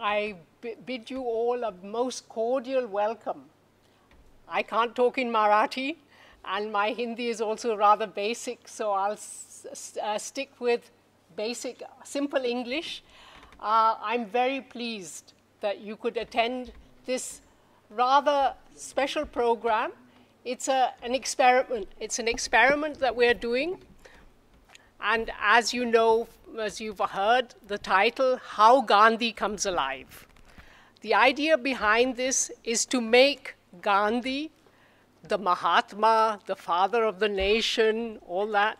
I bid you all a most cordial welcome. I can't talk in Marathi, and my Hindi is also rather basic, so I'll uh, stick with basic, simple English. Uh, I'm very pleased that you could attend this rather special program. It's a, an experiment. It's an experiment that we're doing and as you know, as you've heard, the title, How Gandhi Comes Alive. The idea behind this is to make Gandhi, the Mahatma, the father of the nation, all that,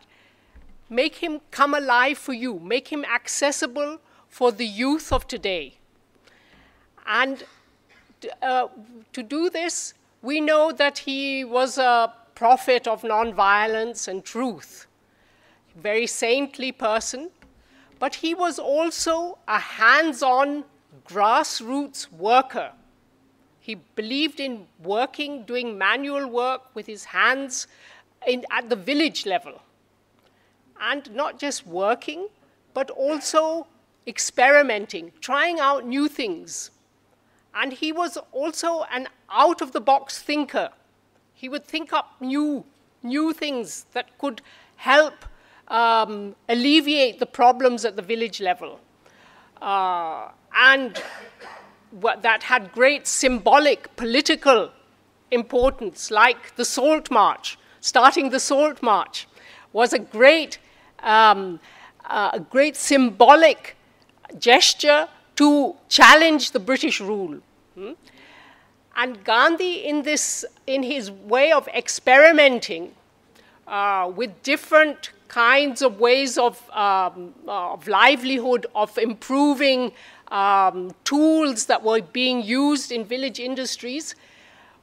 make him come alive for you, make him accessible for the youth of today. And uh, to do this, we know that he was a prophet of nonviolence and truth very saintly person, but he was also a hands on grassroots worker. He believed in working, doing manual work with his hands in, at the village level. And not just working, but also experimenting, trying out new things. And he was also an out of the box thinker. He would think up new, new things that could help um, alleviate the problems at the village level. Uh, and that had great symbolic political importance, like the Salt March, starting the Salt March, was a great, um, uh, a great symbolic gesture to challenge the British rule. Hmm? And Gandhi, in, this, in his way of experimenting uh, with different kinds of ways of, um, of livelihood, of improving um, tools that were being used in village industries,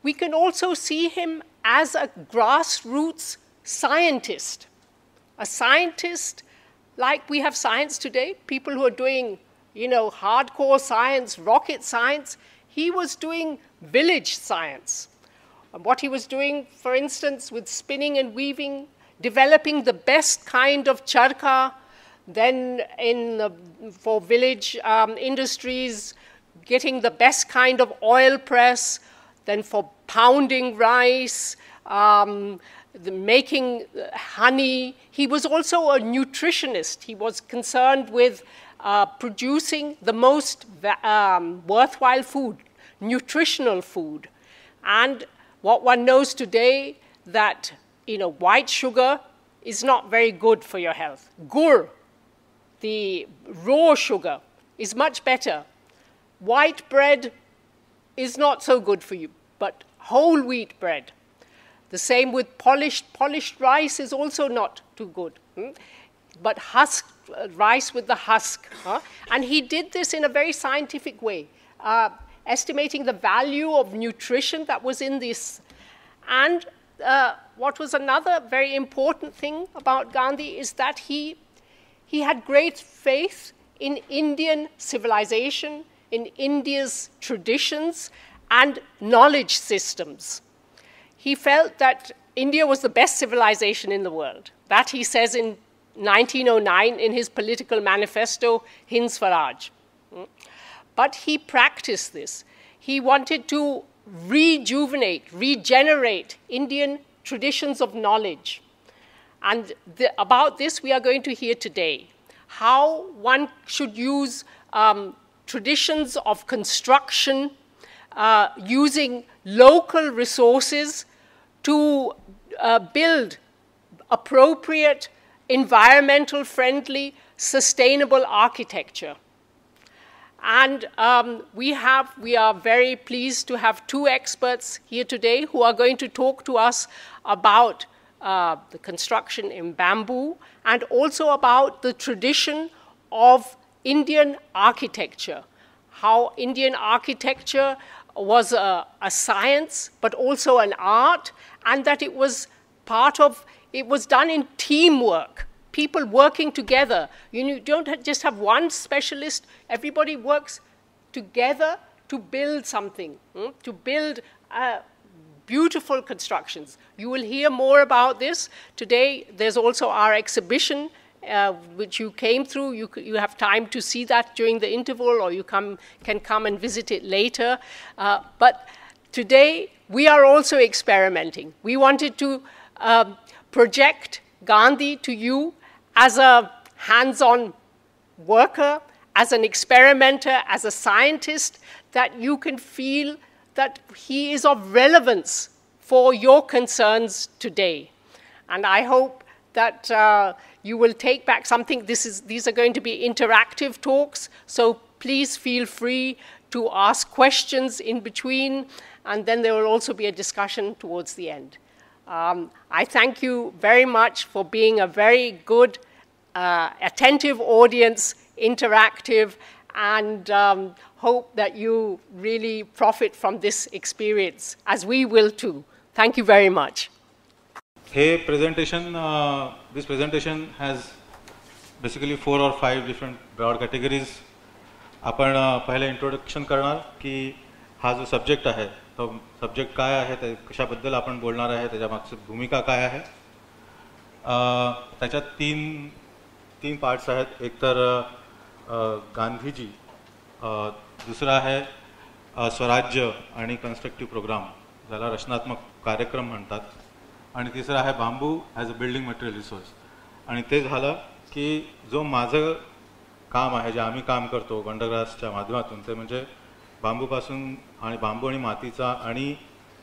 we can also see him as a grassroots scientist. A scientist, like we have science today, people who are doing, you know, hardcore science, rocket science, he was doing village science. And what he was doing, for instance, with spinning and weaving, developing the best kind of charka, then in the, uh, for village um, industries, getting the best kind of oil press, then for pounding rice, um, making uh, honey. He was also a nutritionist. He was concerned with uh, producing the most um, worthwhile food, nutritional food. And what one knows today that you know, white sugar is not very good for your health. Gur, the raw sugar, is much better. White bread is not so good for you, but whole wheat bread. The same with polished, polished rice is also not too good. Hmm? But husk, uh, rice with the husk. Huh? And he did this in a very scientific way, uh, estimating the value of nutrition that was in this. And uh, what was another very important thing about Gandhi is that he, he had great faith in Indian civilization, in India's traditions and knowledge systems. He felt that India was the best civilization in the world. That he says in 1909 in his political manifesto, Hind Swaraj. Hmm. But he practiced this. He wanted to rejuvenate, regenerate Indian traditions of knowledge. And the, about this, we are going to hear today how one should use um, traditions of construction, uh, using local resources to uh, build appropriate, environmental friendly, sustainable architecture. And um, we, have, we are very pleased to have two experts here today who are going to talk to us about uh, the construction in bamboo and also about the tradition of Indian architecture, how Indian architecture was a, a science but also an art, and that it was part of, it was done in teamwork people working together. You don't just have one specialist, everybody works together to build something, hmm, to build uh, beautiful constructions. You will hear more about this. Today, there's also our exhibition, uh, which you came through. You, you have time to see that during the interval, or you come, can come and visit it later. Uh, but today, we are also experimenting. We wanted to uh, project Gandhi to you as a hands-on worker, as an experimenter, as a scientist, that you can feel that he is of relevance for your concerns today. And I hope that uh, you will take back something. Is, these are going to be interactive talks, so please feel free to ask questions in between, and then there will also be a discussion towards the end. Um, I thank you very much for being a very good, uh, attentive audience, interactive, and um, hope that you really profit from this experience, as we will too. Thank you very much. Hey, presentation. Uh, this presentation has basically four or five different broad categories. आपण पहिले introduction करणार की हा जो subject आहे तो subject काय आहे ते कशाबद्दल आपण बोलणार आहे त्याच्या मागची भूमिका काय आहे uh, त्याच्यात तीन तीन पार्ट्स आहेत एक तर गांधीजी दुसरं दुसरा आहे स्वराज्य आणि कन्स्ट्रक्टिव्ह प्रोग्राम ज्याला रचनात्मक कार्यक्रम म्हणतात आणि तिसरा आहे bamboo as a building material resource आणि ते झालं की जो माझं काम आहे जे आम्ही काम करतो गंडग्रासच्या माध्यमातून ते म्हणजे बांबूपासून आणि बांबू आणि मातीचा आणि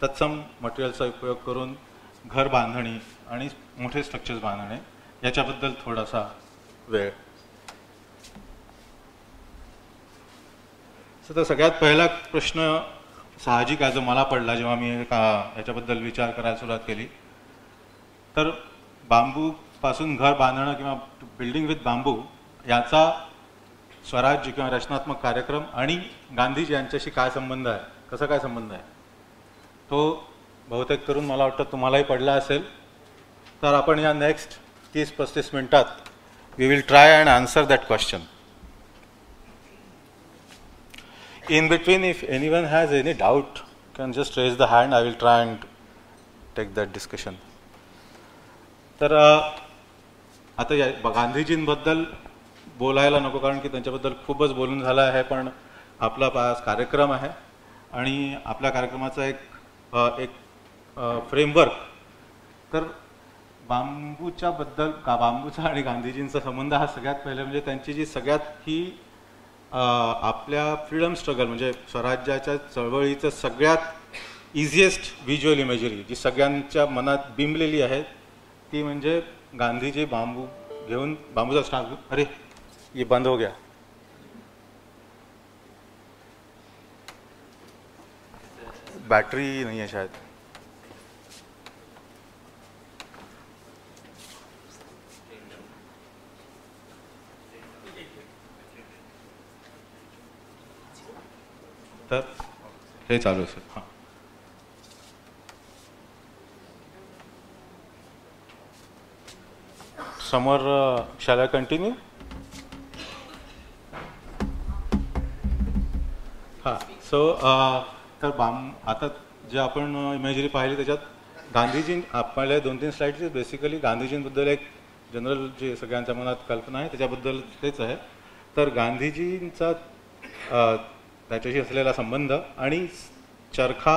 तत्सम मटेरियलचा उपयोग करून घर बांधणी आणि मोठे स्ट्रक्चर्स बांधणे याच्याबद्दल थोडासा वेळ तर सगळ्यात पहिला प्रश्न साहजिक जो मला पडला जेव्हा मी याच्याबद्दल विचार करायला सुरुवात केली तर बांबूपासून घर बांधणं किंवा बिल्डिंग विथ बांबू याचा स्वराज्य किंवा रचनात्मक कार्यक्रम आणि गांधीजी यांच्याशी काय संबंध आहे कसा काय संबंध आहे तो बहुतेक करून मला वाटतं तुम्हालाही पडला असेल तर आपण या नेक्स्ट तीस पस्तीस मिनटात we will try and answer that question In between, if anyone has any doubt, can just raise the hand. I will try and take that discussion तर आता या गांधीजींबद्दल बोलायला नको कारण की त्यांच्याबद्दल खूपच बोलून झालं आहे पण आपला कार्यक्रम आहे आणि आपल्या कार्यक्रमाचा एक एक फ्रेमवर्क तर बांबूच्याबद्दल का बांबूचा आणि गांधीजींचा संबंध हा सगळ्यात पहिले म्हणजे त्यांची जी सगळ्यात ही आपल्या फ्रीडम स्ट्रगल म्हणजे स्वराज्याच्या चळवळीचं सगळ्यात इझिएस्ट व्हिज्युअल इमेजरी जी सगळ्यांच्या मनात बिंबलेली आहे ती म्हणजे गांधीजी बांबू घेऊन बांबूचा स्टाफ अरे ये बंद हो गया बॅटरी नाही आहे शायद तर हे चालू असेल हां समोर शाला कंटिन्यू हां सो तर बाम आता जे आपण इमेजरी पाहिली त्याच्यात गांधीजी आपल्या दोन तीन स्लाईड्स बेसिकली गांधीजींबद्दल एक जनरल जे सगळ्यांच्या मनात कल्पना आहे त्याच्याबद्दल तेच आहे तर गांधीजींचा त्याच्याशी असलेला संबंध आणि चरखा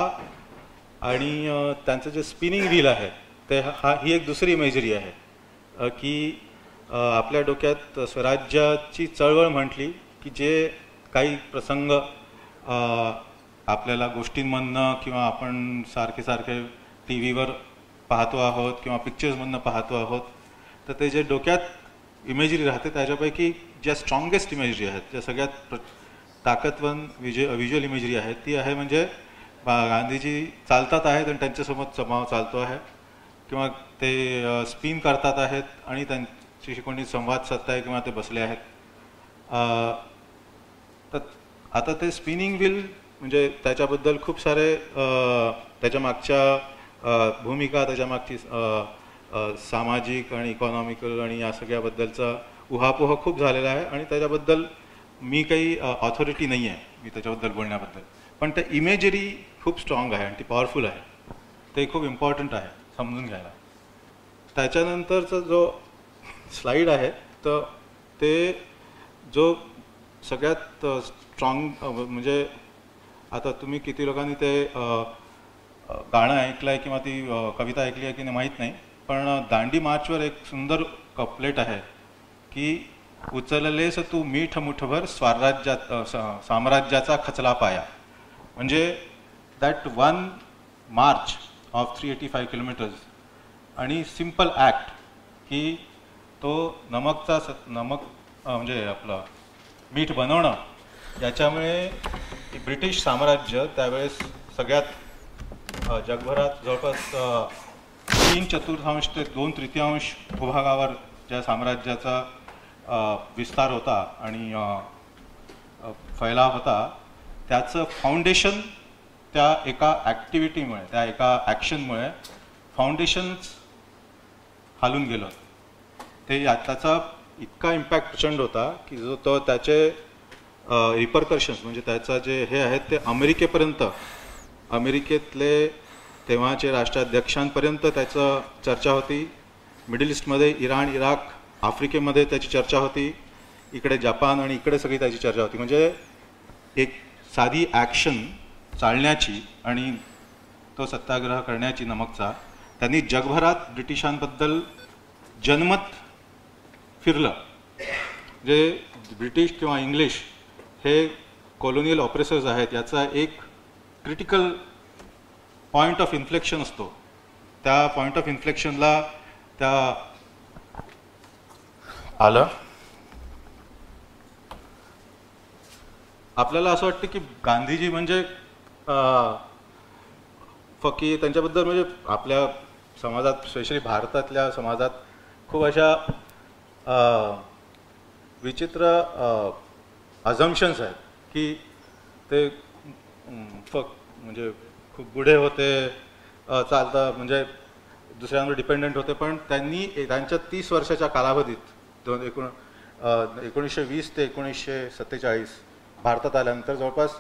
आणि त्यांचं जे स्पिनिंग व्हील आहे ते हा ही एक दुसरी मेजरी आहे की आपल्या डोक्यात स्वराज्याची चळवळ म्हटली की जे काही प्रसंग आपल्याला गोष्टींमधनं किंवा आपण सारखे सारखे टी व्हीवर पाहतो आहोत किंवा पिक्चर्समधनं पाहतो आहोत तर ते जे डोक्यात इमेजरी राहते त्याच्यापैकी ज्या स्ट्रॉंगेस्ट इमेजरी आहेत ज्या सगळ्यात ताकदवन विज व्हिज्युअल इमेजरी आहे ती आहे म्हणजे गांधीजी चालतात आहेत आणि त्यांच्यासोबत समाव चालतो आहे किंवा ते स्पिन करतात आहेत आणि त्यांच्याशी कोणी संवाद साधताय किंवा ते बसले आहेत तर आता ते स्पिनिंग व्हील म्हणजे त्याच्याबद्दल खूप सारे त्याच्या मागच्या भूमिका त्याच्या मागची सामाजिक आणि इकॉनॉमिकल आणि या सगळ्याबद्दलचा उहापोह खूप झालेला आहे आणि त्याच्याबद्दल मी काही ऑथॉरिटी नाही आहे मी त्याच्याबद्दल बोलण्याबद्दल पण ते इमेजरी खूप स्ट्रॉंग आहे आणि ती पॉवरफुल आहे ते खूप इम्पॉर्टंट आहे समजून घ्यायला त्याच्यानंतरचा जो स्लाईड आहे तर ते जो सगळ्यात स्ट्रॉंग म्हणजे आता तुम्ही किती लोकांनी ते गाणं ऐकलं आहे किंवा ती कविता ऐकली आहे की नाही माहीत नाही पण दांडी मार्चवर एक सुंदर कपलेट आहे की उचललेस तू मीठ मुठभर स्वराज्यात साम्राज्याचा खचला पाया म्हणजे that one march of three eighty five kilometres आणि सिम्पल ॲक्ट की तो नमकचा स नमक म्हणजे आपलं मीठ बनवणं याच्यामुळे ब्रिटिश साम्राज्य त्यावेळेस सगळ्यात जगभरात जवळपास तीन चतुर्थांश ते दोन तृतीयांश भूभागावर ज्या साम्राज्याचा विस्तार होता आणि फैलाव होता त्याचं फाउंडेशन त्या एका ॲक्टिव्हिटीमुळे त्या एका ॲक्शनमुळे फाउंडेशन हालून गेलं ते त्याचा इतका इम्पॅक्ट प्रचंड होता की जो तो त्याचे रिपरकर्शन्स म्हणजे त्याचा जे हे आहेत ते अमेरिकेपर्यंत अमेरिकेतले तेव्हाचे राष्ट्राध्यक्षांपर्यंत त्याचं चर्चा होती मिडल ईस्टमध्ये इराण इराक आफ्रिकेमध्ये त्याची चर्चा होती इकडे जपान आणि इकडे सगळी त्याची चर्चा होती म्हणजे एक साधी ॲक्शन चालण्याची आणि तो सत्याग्रह करण्याची नमकचा त्यांनी जगभरात ब्रिटिशांबद्दल जनमत फिरलं जे ब्रिटिश किंवा इंग्लिश हे कॉलोनियल ऑपरेसर्स आहेत याचा एक क्रिटिकल पॉईंट ऑफ इन्फ्लेक्शन असतो त्या पॉईंट ऑफ इन्फ्लेक्शनला त्या आलं आपल्याला असं वाटतं की गांधीजी म्हणजे फकी त्यांच्याबद्दल म्हणजे आपल्या समाजात स्पेशली भारतातल्या समाजात खूप अशा विचित्र अझम्पशन्स आहेत की ते फक म्हणजे खूप बुढे होते चालतं म्हणजे दुसऱ्यांवर डिपेंडंट होते पण त्यांनी त्यांच्या तीस वर्षाच्या कालावधीत दोन एकोण एकोणीसशे वीस ते एकोणीसशे सत्तेचाळीस भारतात आल्यानंतर जवळपास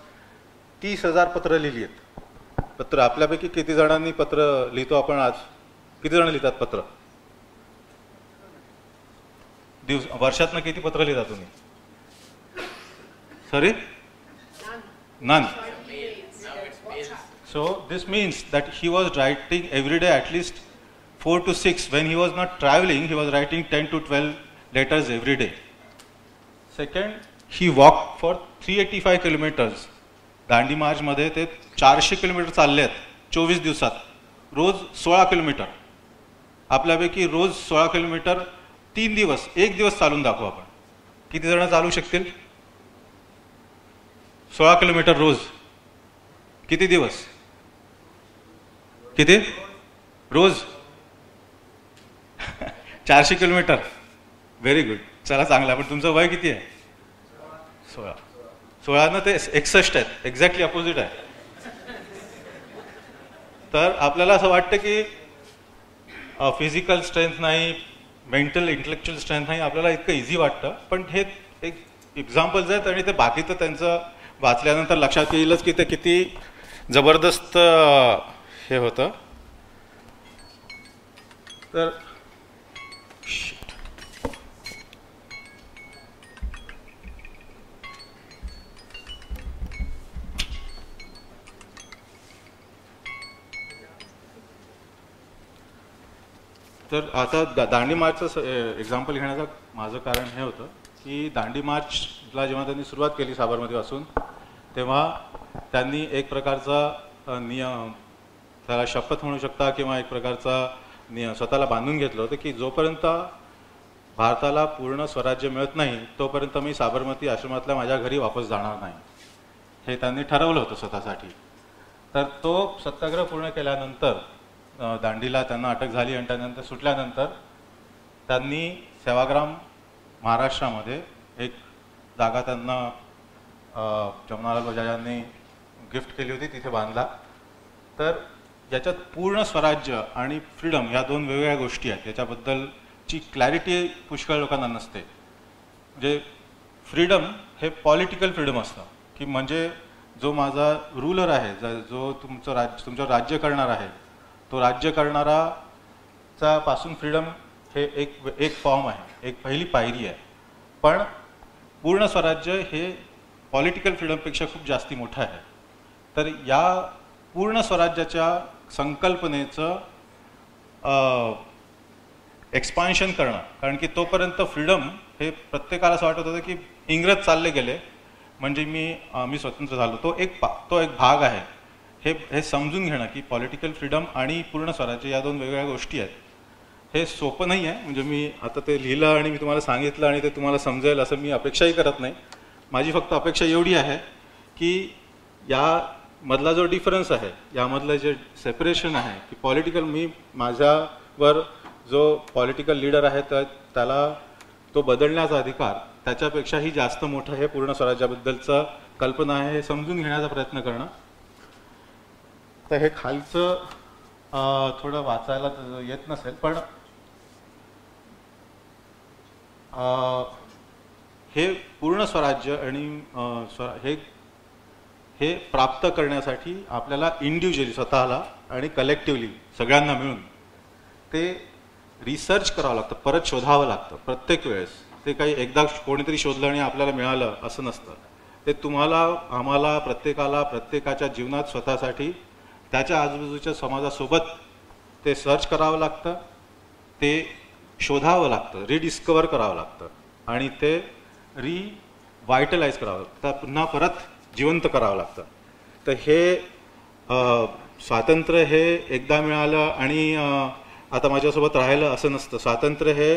तीस हजार पत्र लिहिली आहेत पत्र आपल्यापैकी किती जणांनी पत्र लिहितो आपण आज किती जण लिहितात पत्र दिवस वर्षातनं किती पत्र लिहिता तुम्ही sorry none so this means that he was writing every day at four 4 six 6 he he was not he he was ten 10 twelve letters every day. Second he walk for three eighty five kilometres Dandi मार्चमध्ये ते चारशे kilometre चालले आहेत चोवीस दिवसात रोज सोळा kilometre आपल्यापैकी रोज सोळा किलोमीटर तीन दिवस एक दिवस चालून दाखवू आपण किती जण चालू शकतील सोळा किलोमीटर रोज किती दिवस किती रोज चारशे किलोमीटर व्हेरी गुड चला चांगला पण तुमचं वय किती आहे सोळा सोळा ना ते एकसष्ट आहेत एक्झॅक्टली अपोजिट आहे तर आपल्याला असं वाटतं की फिजिकल स्ट्रेंथ नाही मेंटल इंटलेक्च्युअल स्ट्रेंथ नाही आपल्याला इतकं इझी वाटतं पण हे एक एक्झाम्पल्स आहेत आणि ते बाकी तर त्यांचं वाचल्यानंतर लक्षात येईलच की ते किती जबरदस्त हे होतं तर तर आता दा दांडी मार्चचं एक्झाम्पल घेण्याचं माझं कारण हे होतं की दांडी मार्चला जेव्हा त्यांनी सुरुवात केली साबरमतीपासून तेव्हा त्यांनी एक प्रकारचा नियम त्याला शपथ म्हणू शकता किंवा एक प्रकारचा निय स्वतःला बांधून घेतलं होतं की जोपर्यंत भारताला पूर्ण स्वराज्य मिळत नाही तोपर्यंत मी साबरमती आश्रमातल्या माझ्या घरी वापस जाणार नाही हे त्यांनी ठरवलं होतं स्वतःसाठी तर तो सत्याग्रह पूर्ण केल्यानंतर दांडीला त्यांना अटक झाली आणि त्यानंतर सुटल्यानंतर त्यांनी सेवाग्राम महाराष्ट्रामध्ये एक जागा त्यांना जमनालाल बजाजांनी गिफ्ट केली होती तिथे बांधला तर याच्यात पूर्ण स्वराज्य आणि फ्रीडम ह्या दोन वेगवेगळ्या गोष्टी आहेत याच्याबद्दलची क्लॅरिटी पुष्कळ लोकांना नसते म्हणजे फ्रीडम हे पॉलिटिकल फ्रीडम असतं की म्हणजे जो माझा रूलर आहे जो तुमचं राज्य तुमचं राज्य करणार आहे तो राज्य करणारा पासून फ्रीडम हे एक एक फॉर्म आहे एक पहिली पायरी आहे पण पूर्ण स्वराज्य हे पॉलिटिकल फ्रीडमपेक्षा खूप जास्ती मोठं आहे तर या पूर्ण स्वराज्याच्या संकल्पनेचं एक्सपान्शन करणं कारण की तोपर्यंत फ्रीडम हे प्रत्येकाला असं वाटत होतं की इंग्रज चालले गेले म्हणजे मी मी स्वतंत्र झालो तो एक पा तो एक भाग आहे हे हे समजून घेणं की पॉलिटिकल फ्रीडम आणि पूर्ण स्वराज्य या दोन वेगवेगळ्या गोष्टी आहेत हे सोपं नाही आहे म्हणजे मी आता ते लिहिलं आणि मी तुम्हाला सांगितलं आणि ते तुम्हाला समजेल असं मी अपेक्षाही करत नाही माझी फक्त अपेक्षा एवढी आहे की यामधला जो डिफरन्स आहे यामधलं जे सेपरेशन आहे की पॉलिटिकल मी माझ्यावर जो पॉलिटिकल लीडर आहे तर त्याला तो बदलण्याचा अधिकार त्याच्यापेक्षाही जास्त मोठं हे पूर्ण स्वराज्याबद्दलचं कल्पना आहे हे समजून घेण्याचा प्रयत्न करणं तर हे खालचं थोडं वाचायला येत नसेल पण हे पूर्ण स्वराज्य आणि स्वरा हे हे प्राप्त करण्यासाठी आपल्याला इंडिव्हिज्युअली स्वतःला आणि कलेक्टिवली सगळ्यांना मिळून ते रिसर्च करावं लागतं परत शोधावं लागतं प्रत्येक वेळेस ते काही एकदा कोणीतरी शोधलं आणि आपल्याला मिळालं असं नसतं ते तुम्हाला आम्हाला प्रत्येकाला प्रत्येकाच्या जीवनात स्वतःसाठी त्याच्या आजूबाजूच्या समाजासोबत ते सर्च करावं लागतं ते शोधावं लागतं रिडिस्कवर करावं लागतं आणि ते री व्हायटलाइज करावं लागतं पुन्हा परत जिवंत करावं लागतं तर हे स्वातंत्र्य हे एकदा मिळालं आणि आता माझ्यासोबत राहिलं असं नसतं स्वातंत्र्य हे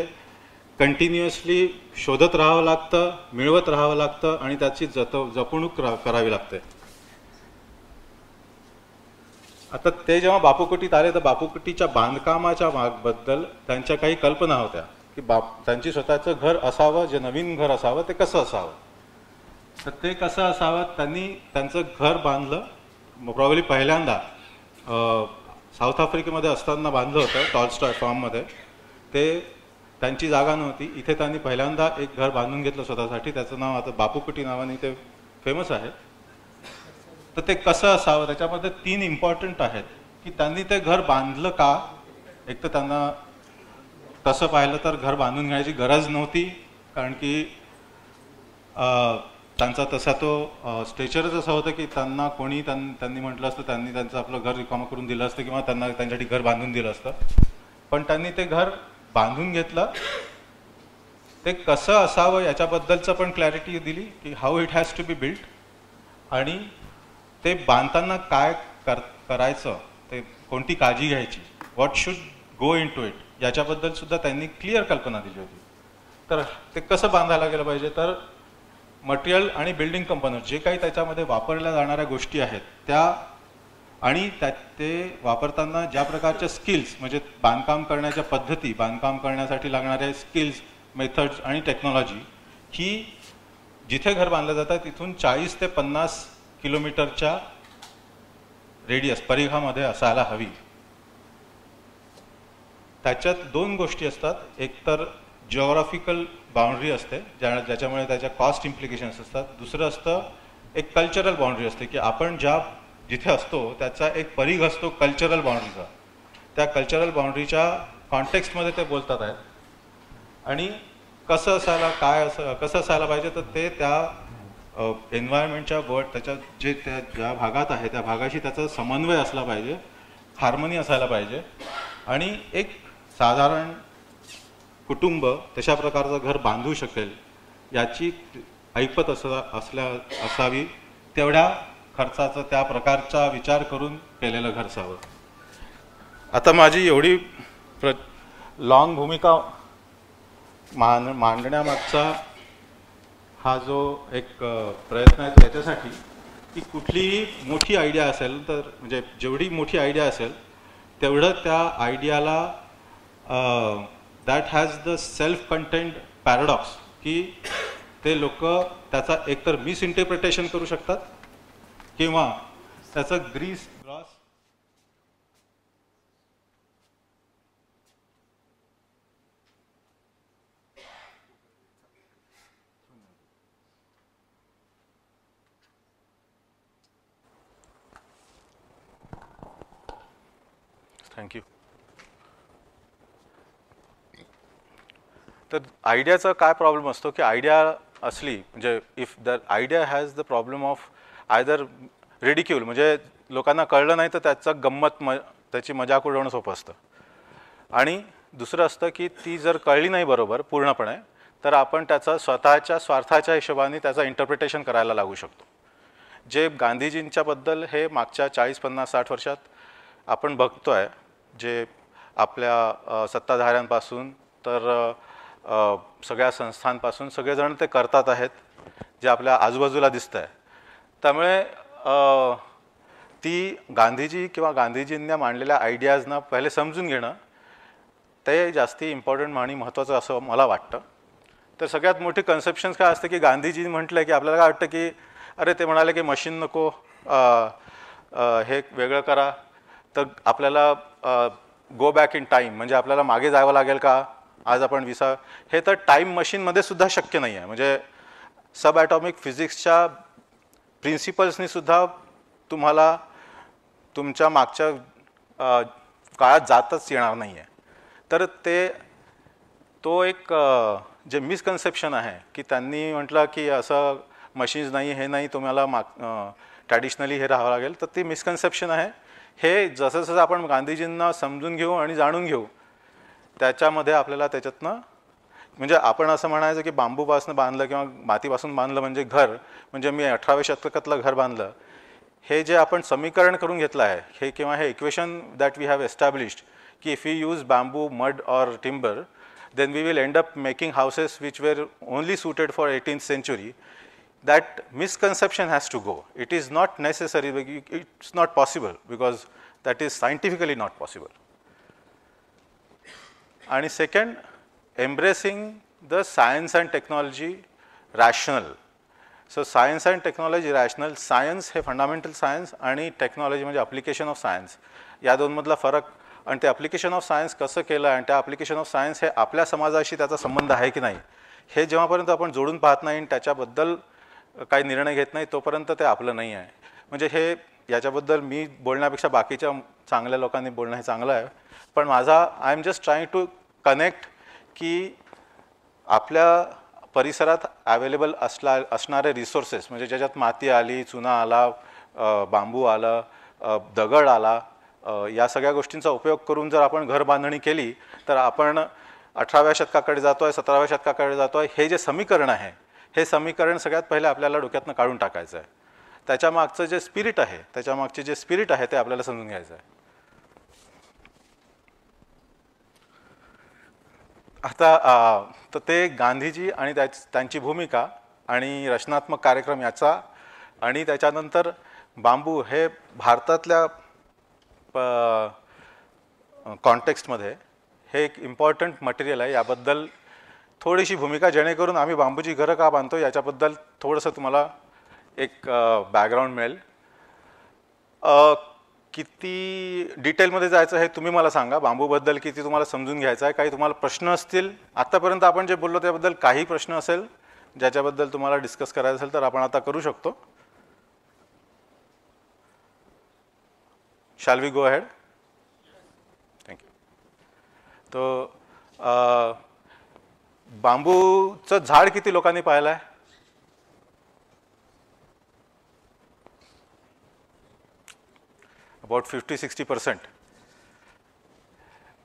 कंटिन्युअसली शोधत राहावं लागतं मिळवत राहावं लागतं आणि त्याची जत जपणूक करावी लागते आता ते जेव्हा बापूकुटीत आले तर बापूकुटीच्या बांधकामाच्या भागबद्दल त्यांच्या काही कल्पना होत्या की बाप त्यांची स्वतःचं घर असावं जे नवीन घर असावं ते कसं असावं तर ते कसं असावं त्यांनी त्यांचं घर बांधलं प्रॉब्ली पहिल्यांदा साऊथ आफ्रिकेमध्ये असताना बांधलं होतं टॉलस्टॉय फॉर्ममध्ये ते त्यांची जागा नव्हती इथे त्यांनी पहिल्यांदा एक घर बांधून घेतलं स्वतःसाठी त्याचं नाव आता बापूकुटी नावाने ते फेमस आहे तर ते कसं असावं त्याच्यामध्ये तीन इम्पॉर्टंट आहेत की त्यांनी ते घर बांधलं का एक तर त्यांना तसं पाहिलं तर घर बांधून घ्यायची गरज नव्हती कारण की त्यांचा तसा तो स्ट्रेचरच असं होतं की त्यांना कोणी त्यांनी म्हटलं असतं त्यांनी त्यांचं आपलं घर रिकॉम करून दिलं असतं किंवा त्यांना त्यांच्यासाठी घर बांधून दिलं असतं पण त्यांनी ते घर बांधून घेतलं ते कसं असावं याच्याबद्दलचं पण क्लॅरिटी दिली की how it has to be built आणि ते बांधताना काय कर करायचं ते कोणती काळजी घ्यायची what should go into it याच्याबद्दल सुद्धा त्यांनी क्लिअर कल्पना दिली होती तर ते कसं बांधायला गेलं पाहिजे तर मटेरियल आणि बिल्डिंग कंपन्या जे काही त्याच्यामध्ये वापरल्या जाणाऱ्या गोष्टी आहेत त्या आणि त्या ते वापरताना ज्या प्रकारच्या स्किल्स म्हणजे बांधकाम करण्याच्या पद्धती बांधकाम करण्यासाठी लागणाऱ्या स्किल्स मेथड्स आणि टेक्नॉलॉजी ही जिथे घर बांधलं जातं तिथून चाळीस ते पन्नास किलोमीटरच्या रेडियस परिघामध्ये असायला हवी त्याच्यात दोन गोष्टी असतात एक तर जिओग्राफिकल बाउंड्री असते ज्या ज्याच्यामुळे त्याच्या कॉस्ट इम्प्लिकेशन्स असतात दुसरं असतं एक कल्चरल बाउंड्री असते की आपण ज्या जिथे असतो त्याचा एक परिघ असतो कल्चरल बाउंड्रीचा त्या कल्चरल बाउंड्रीच्या कॉन्टेक्स्टमध्ये ते बोलतात आहेत आणि कसं असायला काय असं कसं असायला पाहिजे तर ते त्या एन्व्हायरमेंटच्या गट त्याच्या जे त्या ज्या भागात आहे त्या भागाशी त्याचा समन्वय असला पाहिजे हार्मनी असायला पाहिजे आणि एक साधारण कुटुंब तशा प्रकारचं घर बांधू शकेल याची ऐपत असला असल्या असावी तेवढ्या खर्चाचा त्या प्रकारचा विचार करून केलेलं घर असावं आता माझी एवढी प्र लॉंग भूमिका मान मांडण्यामागचा हा जो एक प्रयत्न आहे त्याच्यासाठी की कुठलीही मोठी आयडिया असेल तर म्हणजे जेवढी मोठी आयडिया असेल तेवढं त्या आयडियाला that has the self content paradox की ते लोक त्याचा एकतर मिसइंटरप्रिटेशन करू शकतात किंवा त्याचं ग्रीस तर आयडियाचा काय प्रॉब्लेम असतो की आयडिया असली म्हणजे if the idea has the problem of either ridicule म्हणजे लोकांना कळलं नाही तर त्याचं गंमत म त्याची मजाक उडवणं सोपं असतं आणि दुसरं असतं की ती जर कळली नाही बरोबर पूर्णपणे तर आपण त्याचा स्वतःच्या स्वार्थाच्या हिशोबाने त्याचा इंटरप्रिटेशन करायला लागू शकतो जे गांधीजींच्याबद्दल हे मागच्या चाळीस पन्नास साठ वर्षात आपण बघतो आहे जे आपल्या सत्ताधाऱ्यांपासून तर सगळ्या संस्थांपासून सगळेजण ते करतात आहेत जे आपल्या आजूबाजूला दिसतं आहे त्यामुळे ती गांधीजी किंवा गांधीजींनी मांडलेल्या आयडियाजना पहिले समजून घेणं ते जास्ती इम्पॉर्टंट आणि महत्त्वाचं असं मला वाटतं तर सगळ्यात मोठी कन्सेप्शन्स काय असते की गांधीजी म्हटलं की आपल्याला काय वाटतं की अरे ते म्हणाले की मशीन नको हे वेगळं करा तर आपल्याला गो बॅक इन टाईम म्हणजे आपल्याला मागे जावं लागेल का आज आपण विसा हे तर टाईम मशीनमध्ये सुद्धा शक्य नाही आहे म्हणजे सब ॲटॉमिक फिजिक्सच्या प्रिन्सिपल्सनीसुद्धा सुद्धा तुम्हाला तुमच्या मागच्या काळात जातच येणार नाही आहे तर ते तो एक जे मिसकन्सेप्शन आहे की त्यांनी म्हटलं की असं मशीन्स नाही हे नाही तुम्हाला माग ट्रॅडिशनली हे राहावं लागेल तर ते मिसकन्सेप्शन आहे हे जसं जसं आपण गांधीजींना समजून घेऊ आणि जाणून घेऊ त्याच्यामध्ये आपल्याला त्याच्यातनं म्हणजे आपण असं म्हणायचं की बांबूपासून बांधलं किंवा मातीपासून बांधलं म्हणजे घर म्हणजे मी अठराव्या शतकातलं घर बांधलं हे जे आपण समीकरण करून घेतलं आहे हे किंवा हे equation that we have established की if you use bamboo mud or timber then we will end up making houses which were only suited for eighteen century that misconception has to go it is not necessary it's not possible because that is scientifically not possible आणि second embracing the science and technology rational so science and technology rational science हे fundamental science आणि technology म्हणजे application of science या दोनमधला फरक आणि ते application of science कसं केलं आणि त्या अप्लिकेशन ऑफ सायन्स हे आपल्या समाजाशी त्याचा संबंध आहे की नाही हे जेव्हापर्यंत आपण जोडून पाहत नाही आणि त्याच्याबद्दल काही निर्णय घेत नाही तोपर्यंत ते आपलं नाही आहे म्हणजे हे याच्याबद्दल मी बोलण्यापेक्षा बाकीच्या चांगल्या लोकांनी बोलणं हे चांगलं आहे पण माझा I am just trying to connect की आपल्या परिसरात अवेलेबल असला असणारे रिसोर्सेस म्हणजे ज्याच्यात माती आली चुना आला बांबू आला दगड आला या सगळ्या गोष्टींचा उपयोग करून जर आपण घर बांधणी केली तर आपण अठराव्या शतकाकडे जातो आहे सतराव्या शतकाकडे जातो आहे हे जे समीकरण आहे हे समीकरण सगळ्यात पहिले आपल्याला डोक्यातनं काढून टाकायचं आहे त्याच्यामागचं जे स्पिरिट आहे त्याच्यामागचे जे स्पिरिट आहे ते आपल्याला समजून घ्यायचं आहे आता तर ते गांधीजी आणि त्याच त्यांची भूमिका आणि रचनात्मक कार्यक्रम याचा आणि त्याच्यानंतर बांबू हे भारतातल्या प कॉन्टेक्स्टमध्ये हे एक इम्पॉर्टंट मटेरियल आहे याबद्दल थोडीशी भूमिका जेणेकरून आम्ही बांबूची घरं का बांधतो याच्याबद्दल थोडंसं तुम्हाला एक बॅकग्राऊंड मिळेल किती डिटेलमध्ये जायचं आहे तुम्ही मला सांगा बांबूबद्दल किती तुम्हाला समजून घ्यायचं आहे काही तुम्हाला प्रश्न असतील आत्तापर्यंत आपण जे बोललो त्याबद्दल काही प्रश्न असेल ज्याच्याबद्दल तुम्हाला डिस्कस करायचं असेल तर आपण आता करू शकतो shall we go had thank you तो बांबूचं झाड किती लोकांनी पाहिलं आहे अबाउट फिफ्टी सिक्स्टी पर्सेंट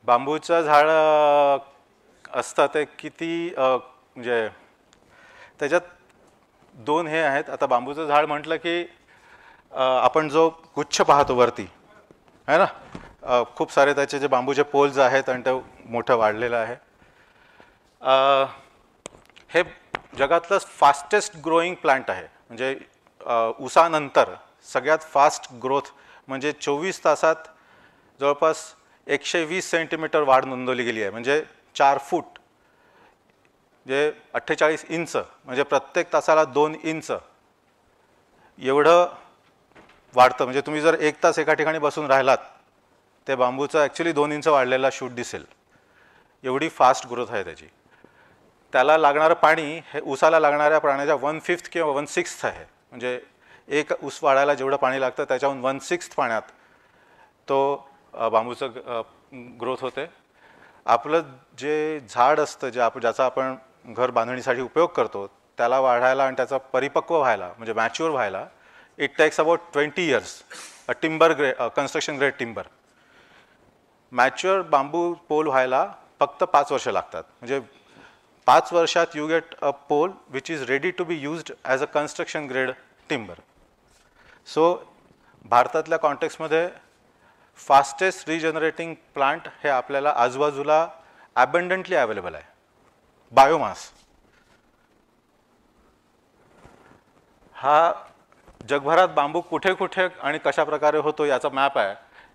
बांबूचं झाड असतं ते किती म्हणजे त्याच्यात दोन हे आहेत आता बांबूचं झाड म्हटलं की आपण जो गुच्छ पाहतो वरती है ना खूप सारे त्याचे जे बांबूचे पोल्स आहेत आणि ते मोठं वाढलेलं आहे हे जगातलं फास्टेस्ट ग्रोईंग प्लांट आहे म्हणजे उसानंतर सगळ्यात फास्ट ग्रोथ म्हणजे चोवीस तासात जवळपास एकशे वीस सेंटीमीटर वाढ नोंदवली गेली आहे म्हणजे चार फूट जे अठ्ठेचाळीस इंच म्हणजे प्रत्येक तासाला दोन इंच एवढं वाढतं म्हणजे तुम्ही जर एक तास एका ठिकाणी बसून राहिलात ते बांबूचं ॲक्च्युली दोन इंच वाढलेला शूट दिसेल एवढी फास्ट ग्रोथ आहे त्याची त्याला लागणारं पाणी हे उसाला लागणाऱ्या प्राण्याच्या वन फिफ्थ किंवा वन सिक्स्थ आहे म्हणजे एक ऊस वाढायला जेवढं पाणी लागतं त्याच्याहून वन सिक्स्थ पाण्यात तो बांबूचं ग्रोथ होते आपलं जे झाड असतं जे आप ज्याचा आपण घर बांधणीसाठी उपयोग करतो त्याला वाढायला आणि त्याचा परिपक्व व्हायला म्हणजे मॅच्युअर व्हायला it takes about twenty years a timber ग्रे construction grade timber mature bamboo pole व्हायला फक्त पाच वर्ष लागतात म्हणजे पाच वर्षात you get a pole which is ready to be used as a construction grade timber so भारतातल्या कॉन्टेक्समध्ये फास्टेस्ट रिजनरेटिंग प्लांट हे आपल्याला आजूबाजूला ॲबंडंटली अवेलेबल आहे बायोमास हा जगभरात बांबू कुठे कुठे आणि कशा प्रकारे होतो याचा मॅप आहे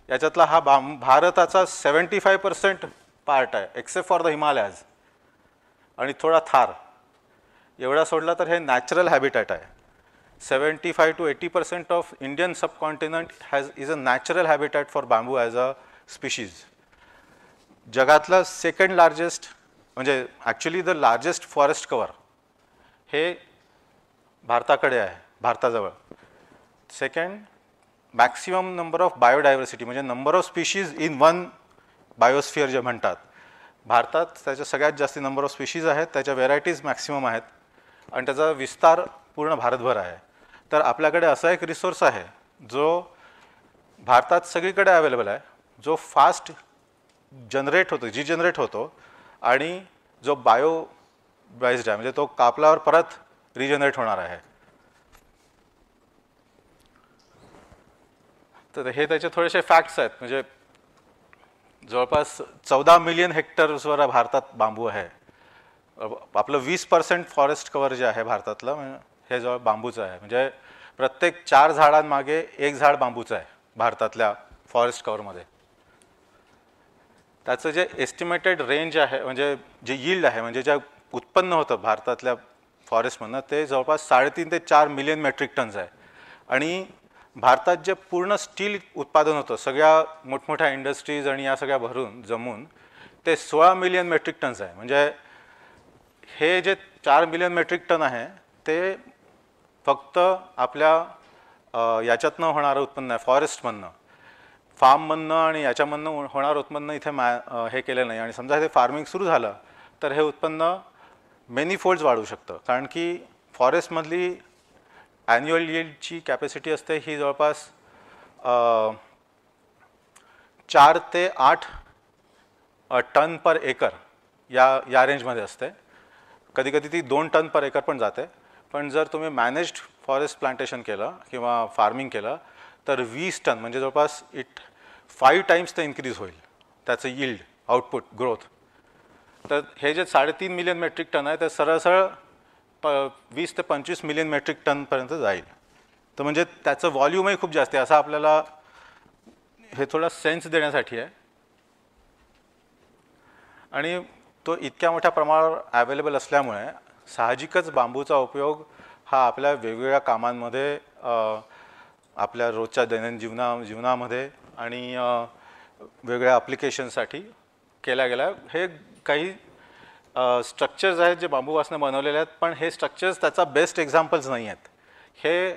याच्यातला हा बांब भारताचा सेवन्टी फाय पर्सेंट पार्ट आहे एक्सेप्ट फॉर द हिमालयाज आणि थोडा थार एवढा सोडला तर हे नॅचरल हॅबिटॅट आहे 75 to 80 percent of Indian subcontinent has, is a natural habitat for bamboo as a species जगातलं सेकंड लार्जेस्ट म्हणजे actually the largest forest cover हे भारताकडे आहे भारताजवळ second maximum number of biodiversity म्हणजे number of species in one biosphere जे म्हणतात भारतात त्याच्या सगळ्यात जास्त नंबर ऑफ स्पीशीज आहेत त्याच्या व्हेरायटीज मॅक्सिमम आहेत आणि त्याचा विस्तार पूर्ण भारतभर आहे तर आपल्याकडे असा एक रिसोर्स आहे जो भारतात सगळीकडे अवेलेबल आहे जो फास्ट जनरेट होतो जी जनरेट होतो आणि जो बायो बेस्ड आहे म्हणजे तो कापल्यावर परत रिजनरेट होणार आहे तर हे त्याचे थोडेसे फॅक्ट्स आहेत म्हणजे जवळपास चौदा मिलियन हेक्टर्सवर भारतात बांबू आहे आपलं वीस पर्सेंट फॉरेस्ट कवर जे आहे भारतातलं हे जवळ बांबूचं आहे म्हणजे प्रत्येक चार झाडांमागे एक झाड बांबूचं आहे भारतातल्या फॉरेस्ट कवरमध्ये त्याचं जे एस्टिमेटेड रेंज आहे म्हणजे जे यील्ड आहे म्हणजे ज्या उत्पन्न होतं भारतातल्या फॉरेस्टमधनं ते जवळपास साडेतीन ते चार मिलियन मेट्रिक टन्स आहे आणि भारतात जे पूर्ण स्टील उत्पादन होतं सगळ्या मोठमोठ्या इंडस्ट्रीज आणि या सगळ्या भरून जमून ते सोळा मिलियन मेट्रिक टन्स आहे म्हणजे हे जे चार मिलियन मेट्रिक टन आहे ते फक्त आपल्या याच्यातनं होणारं उत्पन्न आहे फॉरेस्टमधनं फार्ममधनं आणि याच्यामधनं होणारं उत्पन्न इथे मॅ हे केलं नाही आणि समजा इथे फार्मिंग सुरू झालं तर हे उत्पन्न मेनी फोल्ड्स वाढू शकतं कारण की फॉरेस्टमधली ॲन्युअल यिल्डची कॅपॅसिटी असते ही जवळपास चार ते आठ टन पर एकर या या रेंजमध्ये असते कधीकधी ती दोन टन पर एकर पण जाते पण जर तुम्ही मॅनेज्ड फॉरेस्ट प्लांटेशन केलं किंवा फार्मिंग केलं तर वीस टन म्हणजे जवळपास इट फाईव्ह टाईम्स तर इन्क्रीज होईल त्याचं यील्ड आउटपुट ग्रोथ तर हे जे साडेतीन मिलियन मेट्रिक टन आहे ते सरळसळ प वीस ते पंचवीस मिलियन मेट्रिक टनपर्यंत जाईल तर म्हणजे त्याचं व्हॉल्यूमही खूप जास्त आहे असं आपल्याला हे थोडा सेन्स देण्यासाठी आहे आणि तो इतक्या मोठ्या प्रमाणावर ॲवेलेबल असल्यामुळे साहजिकच बांबूचा उपयोग हा आपल्या वेगवेगळ्या कामांमध्ये आपल्या रोजच्या दैनंदिन जीवना जीवनामध्ये आणि वेगळ्या ॲप्लिकेशनसाठी केला गेला हे काही स्ट्रक्चर्स आहेत जे बांबूपासून बनवलेले आहेत पण हे स्ट्रक्चर्स त्याचा बेस्ट एक्झाम्पल्स नाही आहेत हे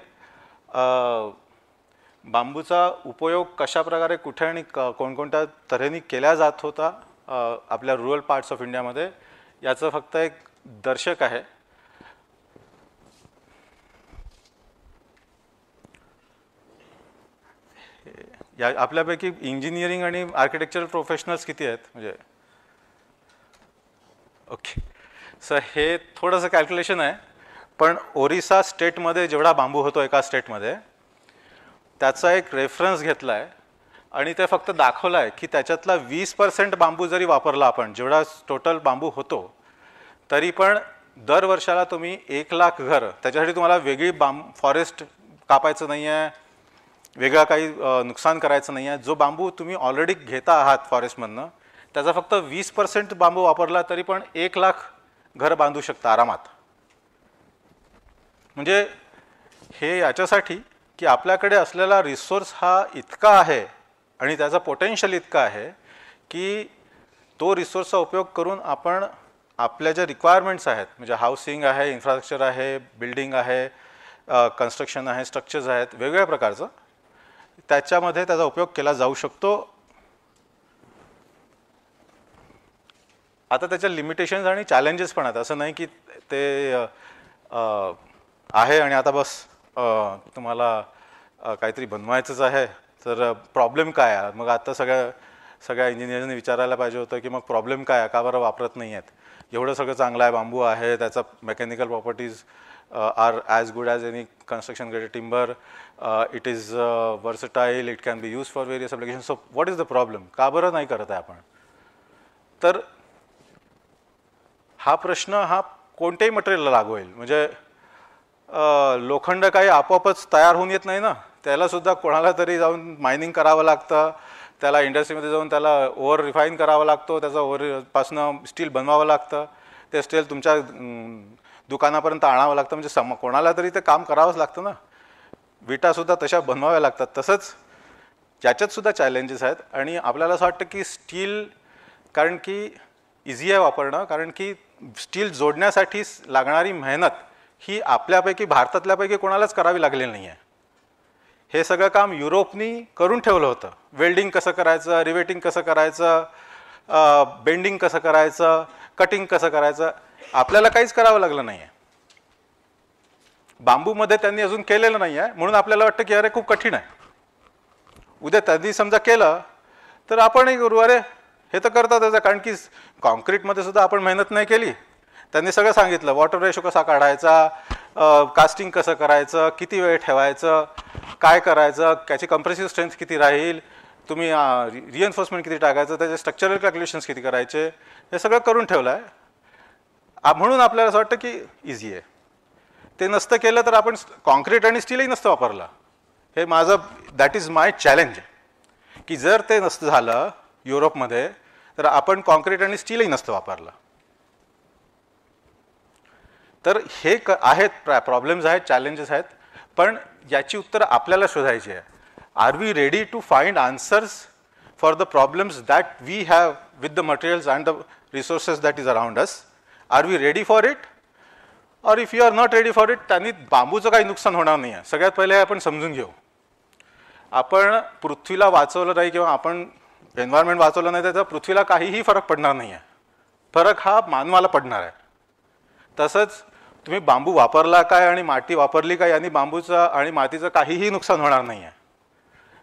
बांबूचा उपयोग कशाप्रकारे कुठे आणि क कोणकोणत्या तऱ्हेने केला जात होता आपल्या रुरल पार्ट्स ऑफ इंडियामध्ये याचं फक्त एक दर्शक आहे या आपल्यापैकी इंजिनिअरिंग आणि आर्किटेक्चरल प्रोफेशनल्स किती आहेत म्हणजे ओके सर हे थोडंसं कॅल्क्युलेशन आहे पण ओरिसा स्टेटमध्ये जेवढा बांबू होतो एका स्टेटमध्ये त्याचा एक रेफरन्स घेतला आहे आणि ते फक्त दाखवलं आहे की त्याच्यातला वीस पर्सेंट बांबू जरी वापरला आपण जेवढा टोटल बांबू होतो तरी पण दर वर्षाला तुम्ही एक लाख घर त्याच्यासाठी तुम्हाला वेगळी बांब फॉरेस्ट कापायचं नाही आहे वेगळा काही नुकसान करायचं नाही आहे जो बांबू तुम्ही ऑलरेडी घेता आहात फॉरेस्टमधनं त्याचा फक्त वीस पर्सेंट बांबू वापरला तरी पण एक लाख घर बांधू शकता आरामात म्हणजे हे याच्यासाठी की आपल्याकडे असलेला रिसोर्स हा इतका आहे आणि त्याचा पोटेन्शियल इतका आहे की तो रिसोर्सचा उपयोग करून आपण आपल्या ज्या रिक्वायरमेंट्स आहेत म्हणजे हाऊसिंग आहे इन्फ्रास्ट्रक्चर आहे बिल्डिंग आहे कन्स्ट्रक्शन आहे स्ट्रक्चर्स आहेत वेगवेगळ्या प्रकारचं त्याच्यामध्ये त्याचा उपयोग केला जाऊ शकतो आता त्याच्या लिमिटेशन्स आणि चॅलेंजेस पण आहेत असं नाही की ते आहे आणि आता बस तुम्हाला काहीतरी बनवायचंच आहे तर प्रॉब्लेम काय आहे मग आता सगळ्या सगळ्या इंजिनियर्सनी विचारायला पाहिजे होतं की मग प्रॉब्लेम काय का बरं वापरत नाही आहेत एवढं सगळं चांगलं आहे बांबू आहे त्याचा mechanical properties are as good as any construction grade timber it is versatile it can be use for various application so what is the problem का बरं नाही करत आहे आपण तर हा प्रश्न हा कोणत्याही मटेरियलला लागू होईल म्हणजे uh, लोखंड काही आपोआपच तयार होऊन येत नाही ना त्यालासुद्धा कोणाला तरी जाऊन मायनिंग करावं लागतं त्याला इंडस्ट्रीमध्ये जाऊन त्याला ओव्हर रिफाईन करावा लागतो त्याचा ओव्हरपासनं स्टील बनवावं लागतं ते स्टील तुमच्या दुकानापर्यंत आणावं लागतं म्हणजे सम कोणाला तरी ते काम करावंच लागतं ना विटासुद्धा तशा बनवाव्या लागतात तसंच याच्यातसुद्धा चॅलेंजेस आहेत आणि आपल्याला असं वाटतं की स्टील कारण की इझी आहे वापरणं कारण की स्टील जोडण्यासाठी लागणारी मेहनत ही आपल्यापैकी भारतातल्यापैकी कोणालाच करावी लागलेली नाही आहे हे सगळं काम युरोपनी करून ठेवलं होतं वेल्डिंग कसं करायचं रिवेटिंग कसं करायचं बेंडिंग कसं करायचं कटिंग कसं करायचं आपल्याला काहीच करावं लागलं नाही आहे बांबूमध्ये त्यांनी अजून केलेलं नाही आहे म्हणून आपल्याला वाटतं की अरे खूप कठीण आहे उद्या त्यांनी समजा केलं तर आपणही करू अरे हे तर करतात कारण की कॉन्क्रीटमध्ये सुद्धा आपण मेहनत नाही केली त्यांनी सगळं सांगितलं वॉटर रेशो कसा काढायचा कास्टिंग कसं करायचं किती वेळ ठेवायचं काय करायचं त्याची कम्प्रेसिव्ह स्ट्रेंथ किती राहील तुम्ही रिएन्फोर्समेंट किती टाकायचं त्याचे स्ट्रक्चरल कॅल्क्युलेशन्स किती करायचे हे सगळं करून ठेवलं आहे म्हणून आपल्याला असं वाटतं की इझी आहे ते नसतं केलं तर आपण कॉन्क्रीट आणि स्टीलही नसतं वापरलं हे माझं दॅट इज माय चॅलेंज की जर ते नसतं झालं युरोपमध्ये तर आपण कॉन्क्रीट आणि स्टीलही नसतं वापरलं तर हे क आहेत प्रा प्रॉब्लेम्स आहेत चॅलेंजेस आहेत पण याची उत्तरं आपल्याला शोधायची आहे are we ready to find answers for the problems that we have with the materials and the resources that is around us are we ready for it or if you are not ready for it त्यांनी बांबूचं काही नुकसान होणार नाही आहे सगळ्यात पहिले आपण समजून घेऊ आपण पृथ्वीला वाचवलं नाही किंवा आपण एन्व्हायरमेंट वाचवलं नाही त्याचा पृथ्वीला काहीही फरक पडणार नाही आहे फरक हा मानवाला पडणार आहे तसंच तुम्ही बांबू वापरला काय आणि माती वापरली काय यांनी बांबूचं आणि मातीचं काहीही नुकसान होणार नाही आहे